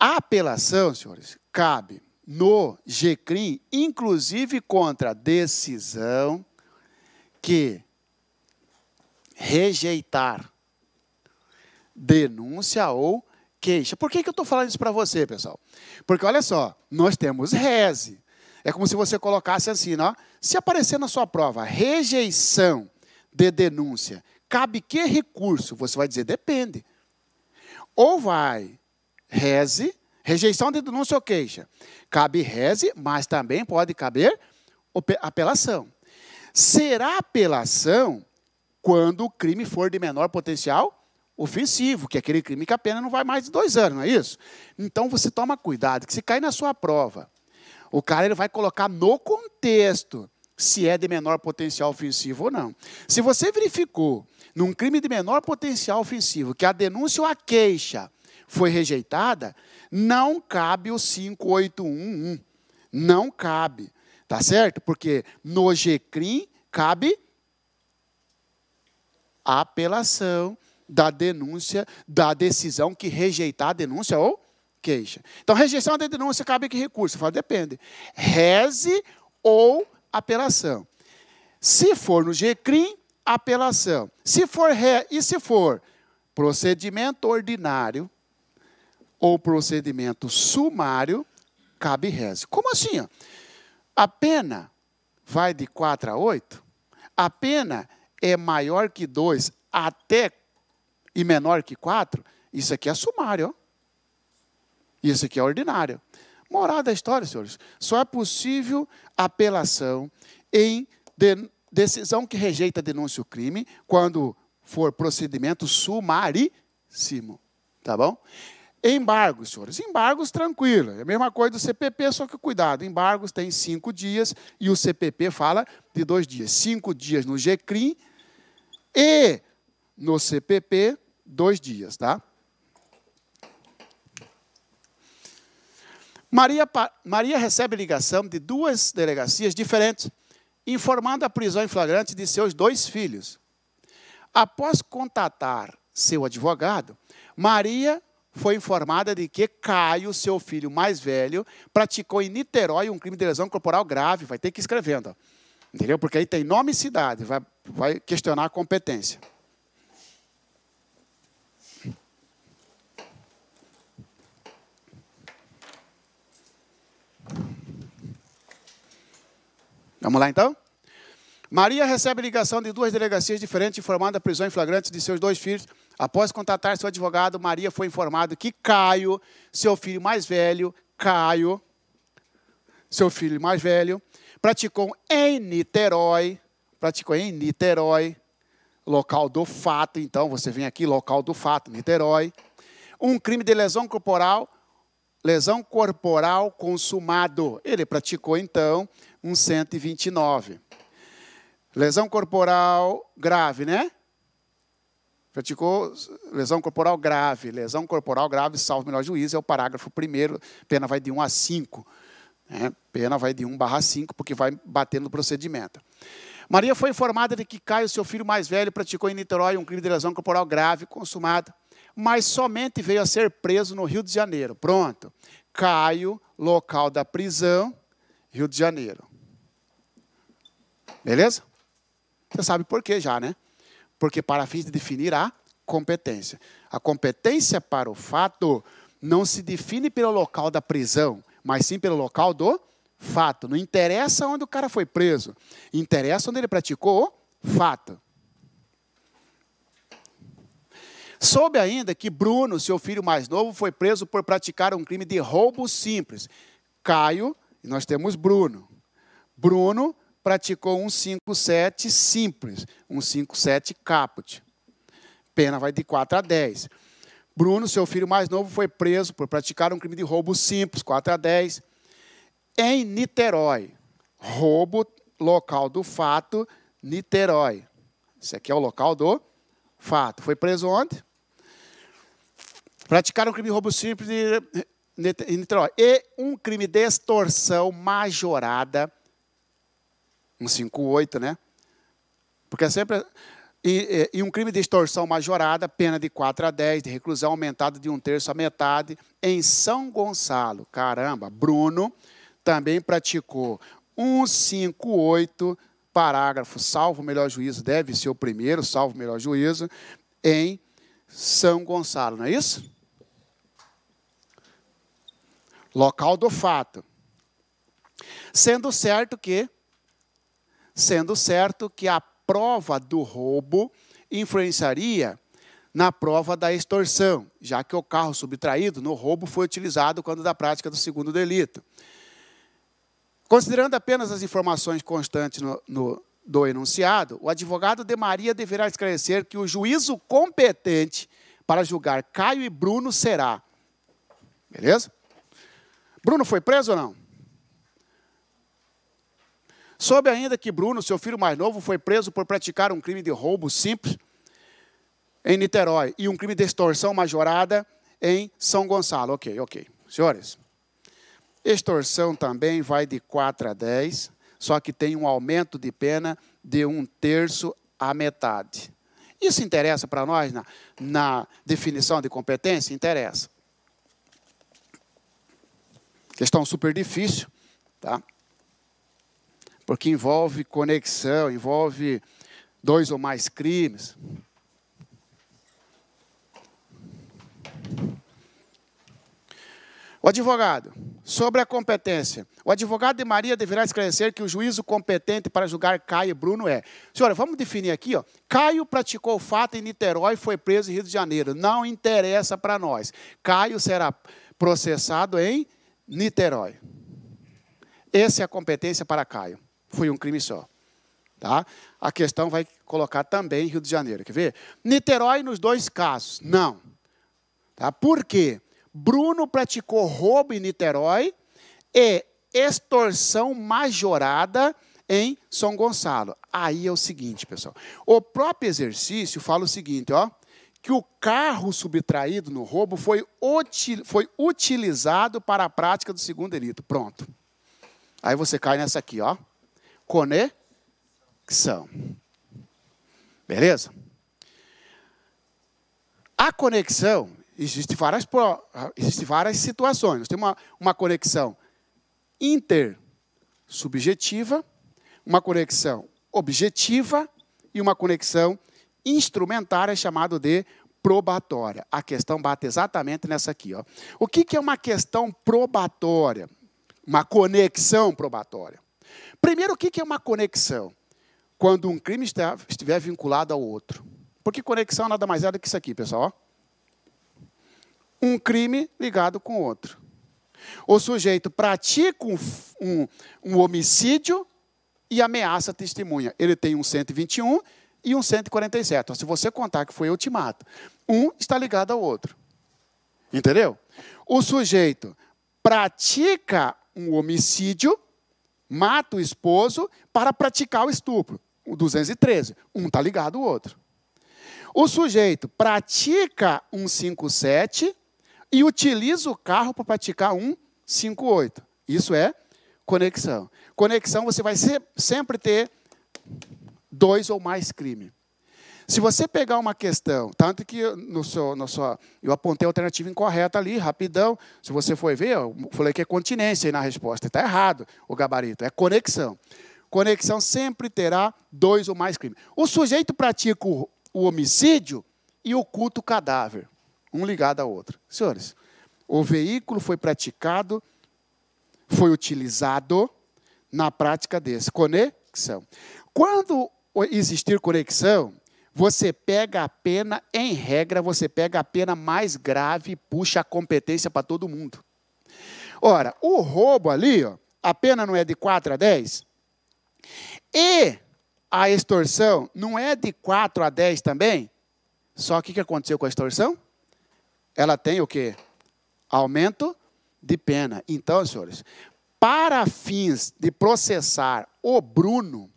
A apelação, senhores, cabe no GCRIM, inclusive contra a decisão que rejeitar denúncia ou queixa. Por que, que eu estou falando isso para você, pessoal? Porque olha só, nós temos reze. É como se você colocasse assim, ó, se aparecer na sua prova rejeição de denúncia, cabe que recurso? Você vai dizer depende. Ou vai reze Rejeição de denúncia ou queixa. Cabe reze, mas também pode caber apelação. Será apelação quando o crime for de menor potencial ofensivo, que é aquele crime que a pena não vai mais de dois anos, não é isso? Então você toma cuidado, que se cair na sua prova, o cara ele vai colocar no contexto se é de menor potencial ofensivo ou não. Se você verificou num crime de menor potencial ofensivo que a denúncia ou a queixa foi rejeitada, não cabe o 5811. Não cabe. Tá certo? Porque no GCRIM cabe a apelação da denúncia, da decisão que rejeitar a denúncia ou queixa. Então, rejeição da denúncia cabe que recurso? Fala, depende. Reze ou apelação. Se for no GCRIM, apelação. Se for ré e se for procedimento ordinário, ou procedimento sumário, cabe reze. Como assim? Ó? A pena vai de 4 a 8? A pena é maior que 2 até e menor que 4? Isso aqui é sumário. Ó. Isso aqui é ordinário. Moral da história, senhores. Só é possível apelação em de, decisão que rejeita denúncia o crime quando for procedimento sumaríssimo. Tá bom? Embargos, senhores. Embargos, tranquilo. É a mesma coisa do CPP, só que cuidado. Embargos tem cinco dias e o CPP fala de dois dias. Cinco dias no GCRIM e no CPP, dois dias, tá? Maria, Maria recebe ligação de duas delegacias diferentes, informando a prisão em flagrante de seus dois filhos. Após contatar seu advogado, Maria foi informada de que Caio, seu filho mais velho, praticou em Niterói um crime de lesão corporal grave. Vai ter que ir escrevendo. Entendeu? Porque aí tem nome e cidade, vai, vai questionar a competência. Vamos lá então? Maria recebe ligação de duas delegacias diferentes informando a prisão em flagrante de seus dois filhos Após contatar seu advogado, Maria foi informada que Caio, seu filho mais velho, Caio, seu filho mais velho, praticou em Niterói, praticou em Niterói, local do fato, então você vem aqui, local do fato, Niterói, um crime de lesão corporal, lesão corporal consumado. Ele praticou então um 129. Lesão corporal grave, né? praticou lesão corporal grave. Lesão corporal grave, salvo melhor juiz, é o parágrafo primeiro, pena vai de 1 a 5. Né? Pena vai de 1 barra 5, porque vai bater no procedimento. Maria foi informada de que Caio, seu filho mais velho, praticou em Niterói um crime de lesão corporal grave consumada, mas somente veio a ser preso no Rio de Janeiro. Pronto. Caio, local da prisão, Rio de Janeiro. Beleza? Você sabe por quê já, né? porque para fins de definir a competência. A competência para o fato não se define pelo local da prisão, mas sim pelo local do fato. Não interessa onde o cara foi preso, interessa onde ele praticou o fato. Soube ainda que Bruno, seu filho mais novo, foi preso por praticar um crime de roubo simples. Caio, e nós temos Bruno. Bruno praticou um 5-7 simples, um 5-7 caput. Pena vai de 4 a 10. Bruno, seu filho mais novo, foi preso por praticar um crime de roubo simples, 4 a 10, em Niterói. Roubo, local do fato, Niterói. Esse aqui é o local do fato. Foi preso onde? Praticaram um crime de roubo simples em Niterói. E um crime de extorsão majorada um 58, né? Porque é sempre. E, e, um crime de extorsão majorada, pena de 4 a 10, de reclusão aumentada de um terço a metade, em São Gonçalo. Caramba, Bruno também praticou 158, parágrafo, salvo o melhor juízo, deve ser o primeiro, salvo o melhor juízo, em São Gonçalo, não é isso? Local do fato. Sendo certo que sendo certo que a prova do roubo influenciaria na prova da extorsão, já que o carro subtraído no roubo foi utilizado quando da prática do segundo delito. Considerando apenas as informações constantes no, no, do enunciado, o advogado de Maria deverá esclarecer que o juízo competente para julgar Caio e Bruno será. Beleza? Bruno foi preso ou não? Soube ainda que Bruno, seu filho mais novo, foi preso por praticar um crime de roubo simples em Niterói e um crime de extorsão majorada em São Gonçalo. Ok, ok. Senhores, extorsão também vai de 4 a 10, só que tem um aumento de pena de um terço à metade. Isso interessa para nós na, na definição de competência? Interessa. Questão super difícil, tá? porque envolve conexão, envolve dois ou mais crimes. O advogado, sobre a competência. O advogado de Maria deverá esclarecer que o juízo competente para julgar Caio e Bruno é. Senhora, vamos definir aqui, ó. Caio praticou o fato em Niterói e foi preso em Rio de Janeiro. Não interessa para nós. Caio será processado em Niterói. Essa é a competência para Caio foi um crime só. Tá? A questão vai colocar também Rio de Janeiro. Quer ver? Niterói nos dois casos, não. Tá? Por quê? Bruno praticou roubo em Niterói e extorsão majorada em São Gonçalo. Aí é o seguinte, pessoal. O próprio exercício fala o seguinte, ó, que o carro subtraído no roubo foi, util, foi utilizado para a prática do segundo delito. Pronto. Aí você cai nessa aqui, ó conexão. Beleza? A conexão, existe várias, existe várias situações. Nós temos uma, uma conexão intersubjetiva, uma conexão objetiva e uma conexão instrumentária, chamado de probatória. A questão bate exatamente nessa aqui. Ó. O que, que é uma questão probatória? Uma conexão probatória. Primeiro, o que é uma conexão? Quando um crime estiver vinculado ao outro. Porque conexão nada mais é do que isso aqui, pessoal. Um crime ligado com o outro. O sujeito pratica um, um, um homicídio e ameaça a testemunha. Ele tem um 121 e um 147. Então, se você contar que foi ultimato, um está ligado ao outro. Entendeu? O sujeito pratica um homicídio mata o esposo para praticar o estupro. O 213. Um está ligado ao outro. O sujeito pratica um 57 e utiliza o carro para praticar um 58. Isso é conexão. Conexão você vai sempre ter dois ou mais crimes. Se você pegar uma questão, tanto que no seu, no seu, eu apontei a alternativa incorreta ali, rapidão. Se você for ver, eu falei que é continência aí na resposta. Está errado o gabarito, é conexão. Conexão sempre terá dois ou mais crimes. O sujeito pratica o, o homicídio e oculta o cadáver, um ligado ao outro. Senhores, o veículo foi praticado, foi utilizado na prática desse. Conexão. Quando existir conexão, você pega a pena, em regra, você pega a pena mais grave e puxa a competência para todo mundo. Ora, o roubo ali, ó, a pena não é de 4 a 10? E a extorsão não é de 4 a 10 também? Só que o que aconteceu com a extorsão? Ela tem o quê? Aumento de pena. Então, senhores, para fins de processar o Bruno,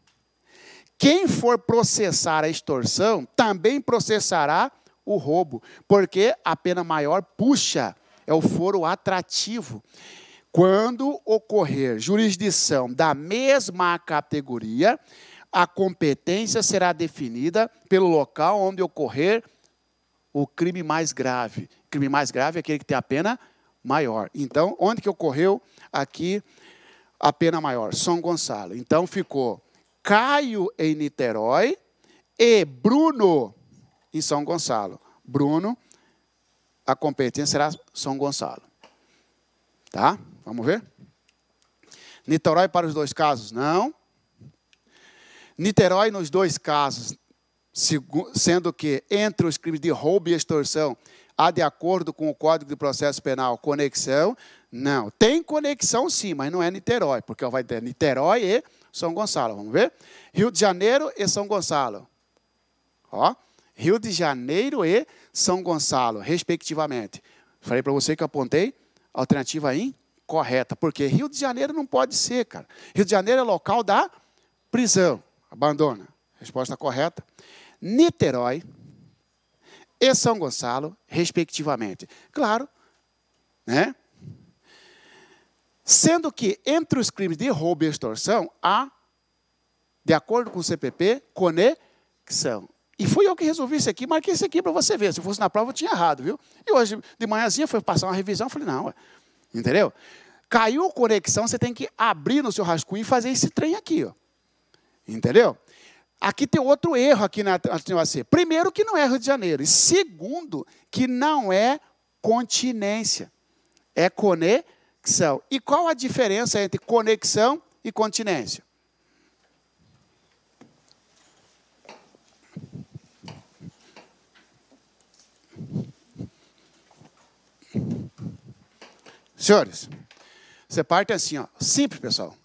quem for processar a extorsão, também processará o roubo, porque a pena maior puxa, é o foro atrativo. Quando ocorrer jurisdição da mesma categoria, a competência será definida pelo local onde ocorrer o crime mais grave. O crime mais grave é aquele que tem a pena maior. Então, onde que ocorreu aqui a pena maior? São Gonçalo. Então ficou Caio em Niterói e Bruno em São Gonçalo. Bruno, a competência será São Gonçalo. Tá? Vamos ver? Niterói para os dois casos? Não. Niterói nos dois casos, sendo que entre os crimes de roubo e extorsão há, de acordo com o Código de Processo Penal, conexão? Não. Tem conexão sim, mas não é Niterói, porque vai ter Niterói e são Gonçalo. Vamos ver? Rio de Janeiro e São Gonçalo. Ó, Rio de Janeiro e São Gonçalo, respectivamente. Falei para você que eu apontei alternativa incorreta, porque Rio de Janeiro não pode ser, cara. Rio de Janeiro é local da prisão. Abandona. Resposta correta. Niterói e São Gonçalo, respectivamente. Claro, né? Sendo que entre os crimes de roubo e extorsão há, de acordo com o CPP, conexão. E fui eu que resolvi isso aqui, marquei isso aqui para você ver. Se fosse na prova, eu tinha errado, viu? E hoje, de manhãzinha, foi passar uma revisão, falei, não, ué. entendeu? Caiu conexão, você tem que abrir no seu rascunho e fazer esse trem aqui, ó. Entendeu? Aqui tem outro erro aqui na UAC. Primeiro, que não é Rio de Janeiro. E segundo, que não é continência. É conexão conexão. E qual a diferença entre conexão e continência? Senhores, você parte assim, ó, simples, pessoal.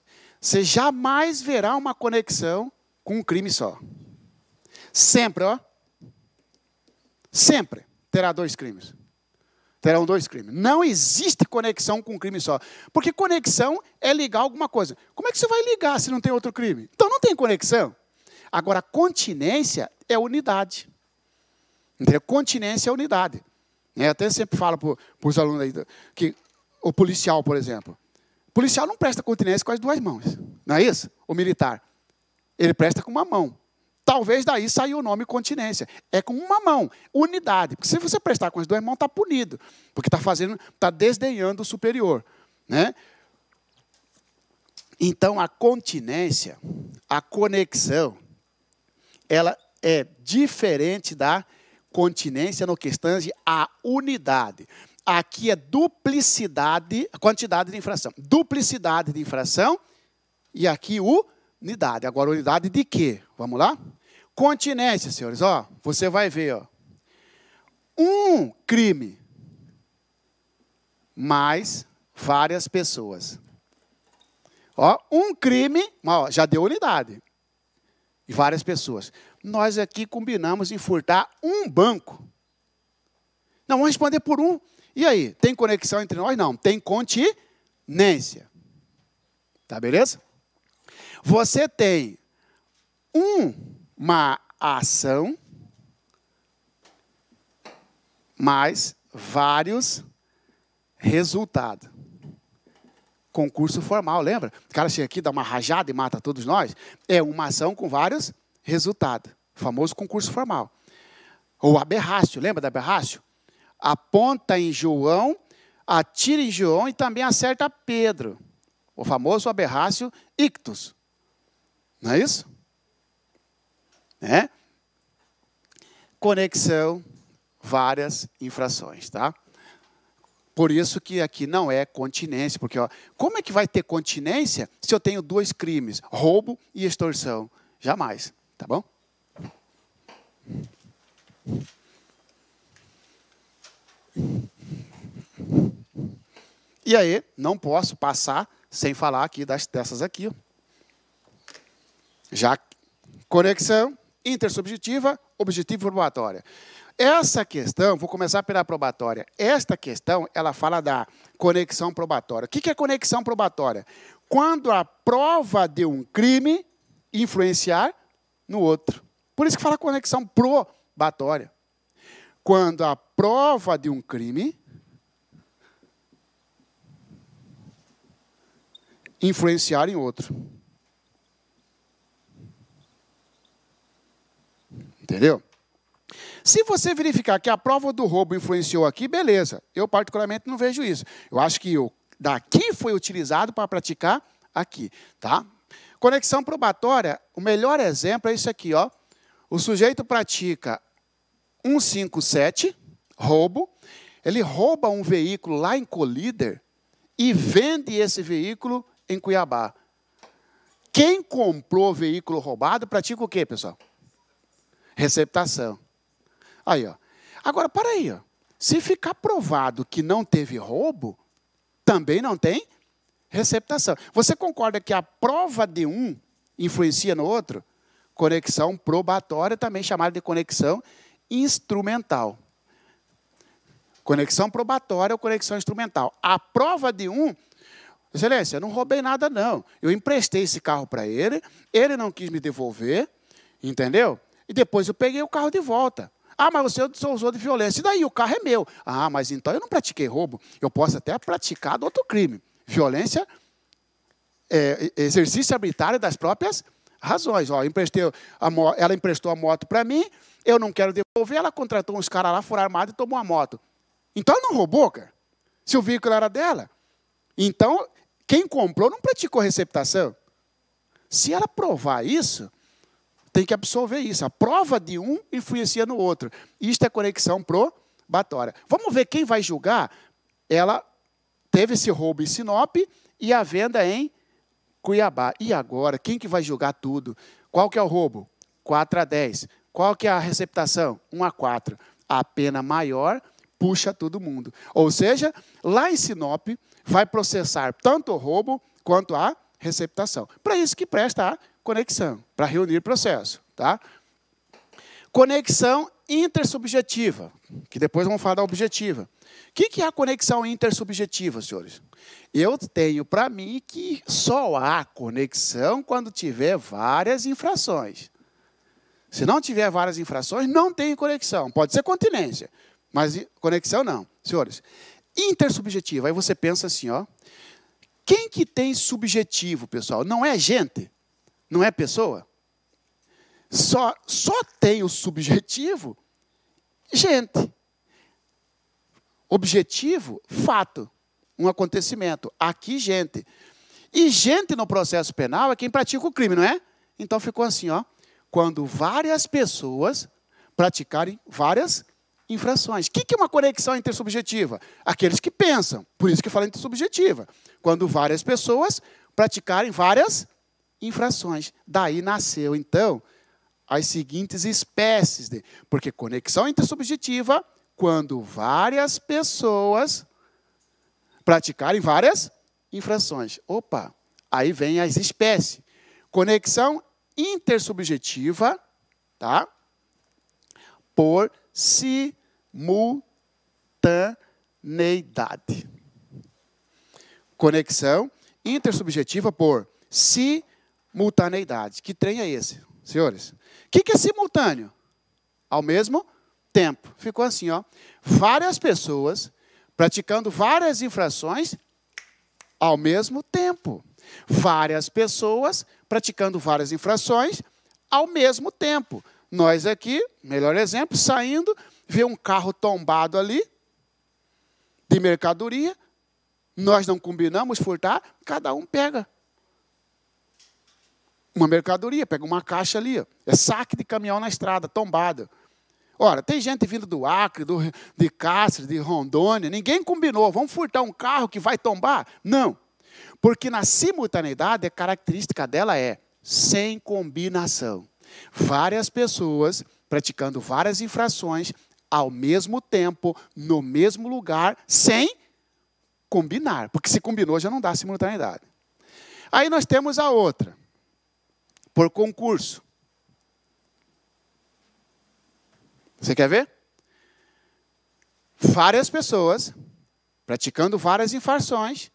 Você jamais verá uma conexão com um crime só. Sempre, ó. Sempre terá dois crimes terão dois crimes. Não existe conexão com um crime só. Porque conexão é ligar alguma coisa. Como é que você vai ligar se não tem outro crime? Então não tem conexão. Agora, continência é unidade. Entendeu? Continência é unidade. Eu é, até sempre falo para os alunos aí que o policial, por exemplo. O policial não presta continência com as duas mãos. Não é isso? O militar. Ele presta com uma mão. Talvez daí saiu o nome continência. É com uma mão, unidade. Porque se você prestar com as duas mãos, está punido. Porque está fazendo, está desdenhando o superior. Né? Então a continência, a conexão, ela é diferente da continência no que de a unidade. Aqui é duplicidade, quantidade de infração. Duplicidade de infração e aqui unidade. Agora, unidade de quê? Vamos lá? Continência, senhores, ó, você vai ver, ó. Um crime mais várias pessoas. Ó, um crime, ó, já deu unidade. E várias pessoas. Nós aqui combinamos em furtar um banco. Não, vamos responder por um. E aí, tem conexão entre nós? Não, tem continência. Tá beleza? Você tem uma ação, mais vários resultados. Concurso formal, lembra? O cara chega aqui, dá uma rajada e mata todos nós. É uma ação com vários resultados. Famoso concurso formal. Ou aberrácio, lembra da aberrácio? Aponta em João, atira em João e também acerta Pedro. O famoso aberrácio ictus. Não é isso? né? Conexão, várias infrações, tá? Por isso que aqui não é continência, porque ó, como é que vai ter continência se eu tenho dois crimes, roubo e extorsão? Jamais, tá bom? E aí, não posso passar sem falar aqui das, dessas aqui. Já conexão, intersubjetiva, objetiva e probatória. Essa questão, vou começar pela probatória. Esta questão, ela fala da conexão probatória. O que é conexão probatória? Quando a prova de um crime influenciar no outro. Por isso que fala conexão probatória. Quando a prova de um crime influenciar em outro. Entendeu? Se você verificar que a prova do roubo influenciou aqui, beleza. Eu, particularmente, não vejo isso. Eu acho que o daqui foi utilizado para praticar aqui. Tá? Conexão probatória, o melhor exemplo é isso aqui. Ó. O sujeito pratica 157, roubo. Ele rouba um veículo lá em Colíder e vende esse veículo em Cuiabá. Quem comprou veículo roubado pratica o quê, pessoal? receptação. Aí, ó. Agora, para aí, ó. Se ficar provado que não teve roubo, também não tem receptação. Você concorda que a prova de um influencia no outro? Conexão probatória, também chamada de conexão instrumental. Conexão probatória ou conexão instrumental. A prova de um Excelência, eu não roubei nada, não. Eu emprestei esse carro para ele, ele não quis me devolver, entendeu? E depois eu peguei o carro de volta. Ah, mas você usou de violência. E daí o carro é meu. Ah, mas então eu não pratiquei roubo. Eu posso até praticar outro crime. Violência é exercício arbitrário das próprias razões. Ó, emprestei a, ela emprestou a moto para mim, eu não quero devolver, ela contratou uns caras lá, foram armados e tomou a moto. Então ela não roubou, cara. Se o veículo era dela. Então, quem comprou não praticou receptação. Se ela provar isso, tem que absorver isso. A prova de um influencia no outro. Isto é conexão probatória. Vamos ver quem vai julgar? Ela teve esse roubo em Sinop e a venda em Cuiabá. E agora, quem que vai julgar tudo? Qual que é o roubo? 4 a 10. Qual que é a receptação? 1 a 4. A pena maior puxa todo mundo. Ou seja, lá em Sinop vai processar tanto o roubo quanto a receptação. Para isso que presta a conexão, para reunir processo. Tá? Conexão intersubjetiva, que depois vamos falar da objetiva. O que é a conexão intersubjetiva, senhores? Eu tenho para mim que só há conexão quando tiver várias infrações. Se não tiver várias infrações, não tem conexão. Pode ser continência, mas conexão não. Senhores, intersubjetiva, aí você pensa assim, ó. Quem que tem subjetivo, pessoal? Não é gente não é pessoa? Só, só tem o subjetivo gente. Objetivo, fato, um acontecimento. Aqui, gente. E gente no processo penal é quem pratica o crime, não é? Então ficou assim, ó. Quando várias pessoas praticarem várias infrações. O que é uma conexão intersubjetiva? Aqueles que pensam. Por isso que fala intersubjetiva. Quando várias pessoas praticarem várias infrações. Daí nasceu, então, as seguintes espécies de. Porque conexão intersubjetiva, quando várias pessoas praticarem várias infrações. Opa! Aí vem as espécies. Conexão intersubjetiva, tá? Por simultaneidade. Conexão intersubjetiva por simultaneidade Multaneidade. Que trem é esse, senhores? O que, que é simultâneo? Ao mesmo tempo. Ficou assim, ó. Várias pessoas praticando várias infrações ao mesmo tempo. Várias pessoas praticando várias infrações ao mesmo tempo. Nós aqui, melhor exemplo, saindo, vê um carro tombado ali de mercadoria, nós não combinamos furtar, cada um pega uma mercadoria, pega uma caixa ali. Ó. É saque de caminhão na estrada, tombada. Ora, tem gente vindo do Acre, do, de Cáceres, de Rondônia, ninguém combinou, vamos furtar um carro que vai tombar? Não. Porque na simultaneidade, a característica dela é sem combinação. Várias pessoas praticando várias infrações ao mesmo tempo, no mesmo lugar, sem combinar. Porque se combinou já não dá simultaneidade. Aí nós temos a outra por concurso. Você quer ver? Várias pessoas praticando várias infrações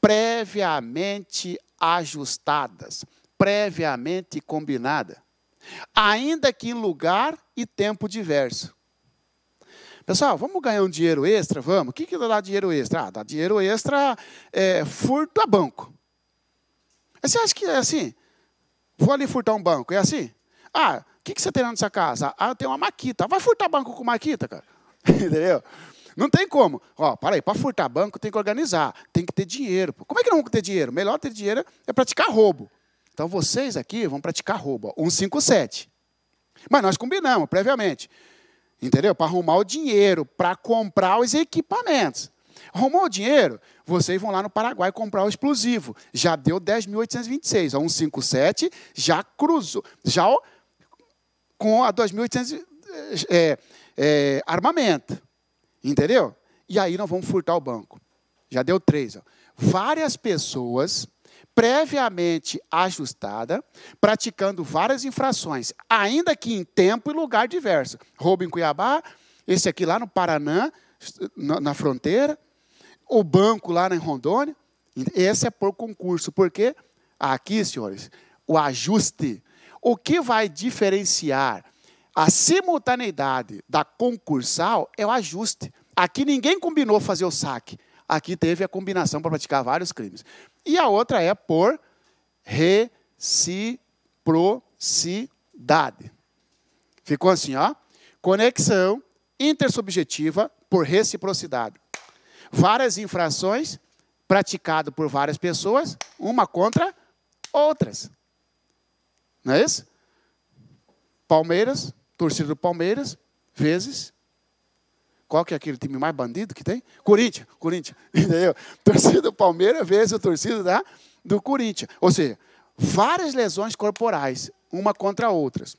previamente ajustadas, previamente combinada, ainda que em lugar e tempo diverso. Pessoal, vamos ganhar um dinheiro extra? Vamos. O que, que dá dinheiro extra? Ah, dá dinheiro extra é, furto a banco. Você acha que é assim? Vou ali furtar um banco, é assim? Ah, o que, que você tem nessa casa? Ah, tem uma maquita. Vai furtar banco com maquita, cara. *laughs* Entendeu? Não tem como. Ó, para aí, para furtar banco tem que organizar, tem que ter dinheiro. Como é que não vão ter dinheiro? Melhor ter dinheiro é praticar roubo. Então vocês aqui vão praticar roubo, ó, 157. Mas nós combinamos previamente. Entendeu? Para arrumar o dinheiro, para comprar os equipamentos. Arrumou o dinheiro, vocês vão lá no Paraguai comprar o explosivo. Já deu 10.826. A 157 já cruzou. Já com a 2.800 é, é, armamento. Entendeu? E aí nós vamos furtar o banco. Já deu três. Várias pessoas previamente ajustada, praticando várias infrações, ainda que em tempo e lugar diverso. Roubo em Cuiabá, esse aqui lá no Paraná, na fronteira o banco lá em Rondônia. Esse é por concurso, porque aqui, senhores, o ajuste, o que vai diferenciar a simultaneidade da concursal é o ajuste. Aqui ninguém combinou fazer o saque. Aqui teve a combinação para praticar vários crimes. E a outra é por reciprocidade. Ficou assim, ó? Conexão intersubjetiva por reciprocidade várias infrações praticadas por várias pessoas, uma contra outras. Não é isso? Palmeiras, torcida do Palmeiras, vezes. Qual que é aquele time mais bandido que tem? Corinthians, Corinthians, *laughs* entendeu? Torcida do Palmeiras, vezes a torcida da, do Corinthians. Ou seja, várias lesões corporais, uma contra outras.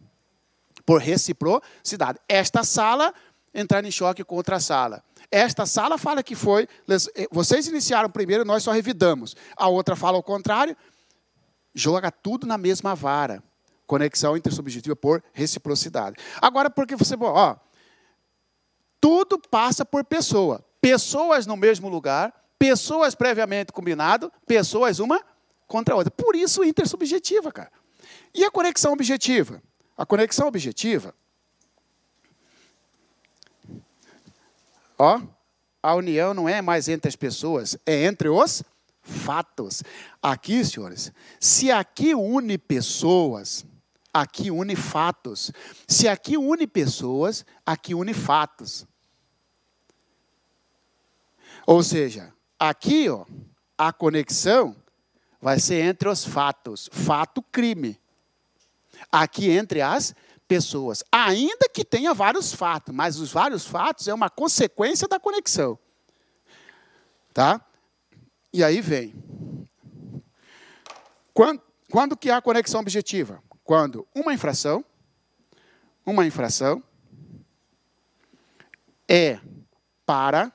Por reciprocidade. Esta sala entrar em choque com outra sala. Esta sala fala que foi, eh, vocês iniciaram primeiro, nós só revidamos. A outra fala o contrário, joga tudo na mesma vara. Conexão intersubjetiva por reciprocidade. Agora, porque você, ó, tudo passa por pessoa. Pessoas no mesmo lugar, pessoas previamente combinado, pessoas uma contra a outra. Por isso intersubjetiva, cara. E a conexão objetiva? A conexão objetiva Ó, a união não é mais entre as pessoas, é entre os fatos. Aqui, senhores, se aqui une pessoas, aqui une fatos. Se aqui une pessoas, aqui une fatos. Ou seja, aqui, ó, a conexão vai ser entre os fatos, fato crime. Aqui entre as pessoas, ainda que tenha vários fatos, mas os vários fatos é uma consequência da conexão. Tá? E aí vem. Quando, quando que há conexão objetiva? Quando uma infração, uma infração é para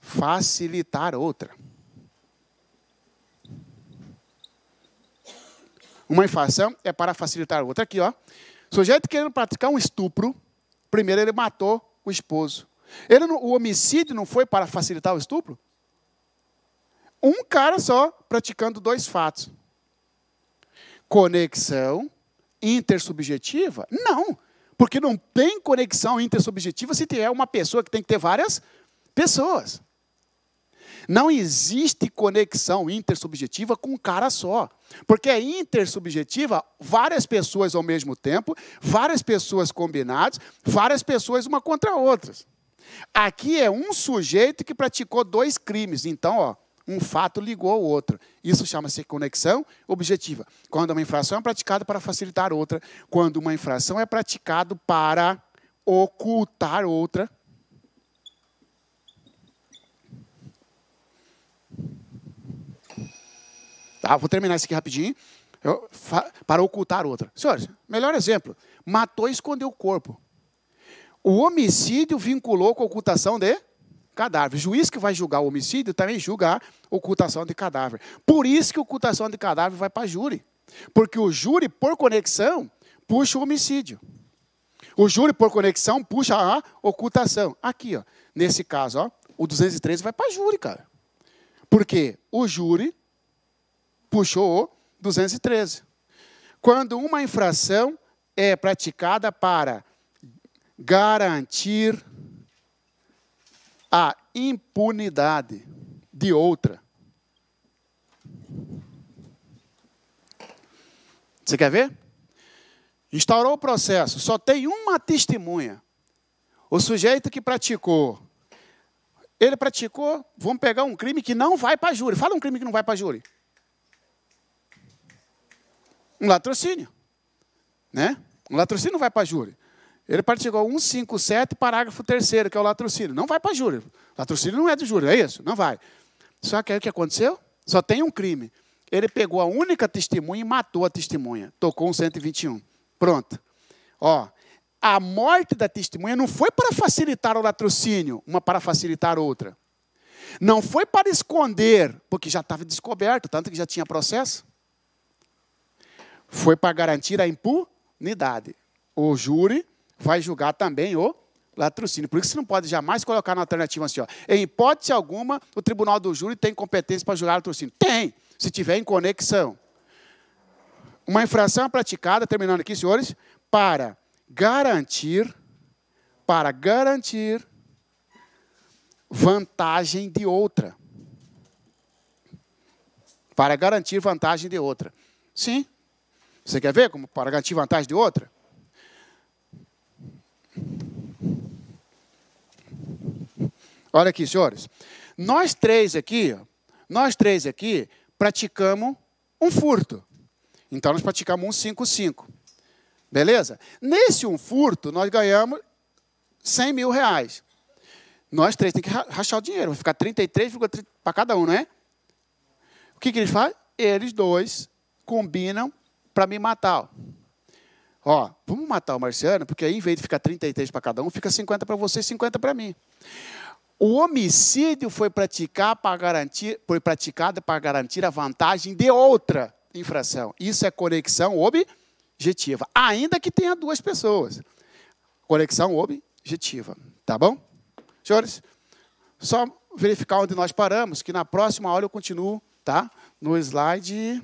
facilitar outra. Uma infração é para facilitar outra. Aqui, ó. O sujeito querendo praticar um estupro, primeiro ele matou o esposo. Ele, o homicídio não foi para facilitar o estupro? Um cara só praticando dois fatos. Conexão intersubjetiva? Não, porque não tem conexão intersubjetiva se tiver uma pessoa que tem que ter várias pessoas. Não existe conexão intersubjetiva com um cara só. Porque é intersubjetiva várias pessoas ao mesmo tempo, várias pessoas combinadas, várias pessoas uma contra outras. Aqui é um sujeito que praticou dois crimes. Então, ó, um fato ligou ao outro. Isso chama-se conexão objetiva. Quando uma infração é praticada para facilitar outra, quando uma infração é praticada para ocultar outra, Ah, vou terminar isso aqui rapidinho. Eu, para ocultar outra. Senhores, melhor exemplo. Matou e escondeu o corpo. O homicídio vinculou com a ocultação de cadáver. O juiz que vai julgar o homicídio também julga a ocultação de cadáver. Por isso que a ocultação de cadáver vai para júri. Porque o júri, por conexão, puxa o homicídio. O júri, por conexão, puxa a ocultação. Aqui, ó, nesse caso, ó, o 213 vai para júri, cara. Porque o júri puxou o 213. Quando uma infração é praticada para garantir a impunidade de outra. Você quer ver? Instaurou o processo, só tem uma testemunha. O sujeito que praticou. Ele praticou, vamos pegar um crime que não vai para júri. Fala um crime que não vai para júri um latrocínio. Né? Um latrocínio não vai para júri. Ele partiu 157, parágrafo 3 que é o latrocínio. Não vai para júri. Latrocínio não é do júri, é isso? Não vai. Só que aí o que aconteceu? Só tem um crime. Ele pegou a única testemunha e matou a testemunha. Tocou um 121. Pronto. Ó, a morte da testemunha não foi para facilitar o latrocínio, uma para facilitar outra. Não foi para esconder, porque já estava descoberto, tanto que já tinha processo foi para garantir a impunidade. O júri vai julgar também o latrocínio. Por isso você não pode jamais colocar na alternativa assim, ó. Em hipótese alguma, o tribunal do júri tem competência para julgar latrocínio. Tem, se tiver em conexão. Uma infração é praticada, terminando aqui, senhores, para garantir, para garantir vantagem de outra. Para garantir vantagem de outra. Sim, você quer ver como para garantir vantagem de outra? Olha aqui, senhores. Nós três aqui, nós três aqui praticamos um furto. Então nós praticamos um 5-5. Beleza? Nesse um furto, nós ganhamos 100 mil reais. Nós três tem que rachar o dinheiro. Vai ficar 33,3 para cada um, não é? O que, que eles fazem? Eles dois combinam para me matar. Ó, vamos matar o marciano, porque aí, em vez de ficar 33 para cada um, fica 50 para você e 50 para mim. O homicídio foi, praticar para garantir, foi praticado para garantir a vantagem de outra infração. Isso é conexão objetiva, ainda que tenha duas pessoas. Conexão objetiva, tá bom? Senhores, só verificar onde nós paramos, que na próxima aula eu continuo, tá? No slide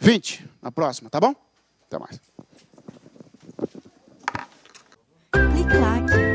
20 na próxima, tá bom? Até mais. Clique lá.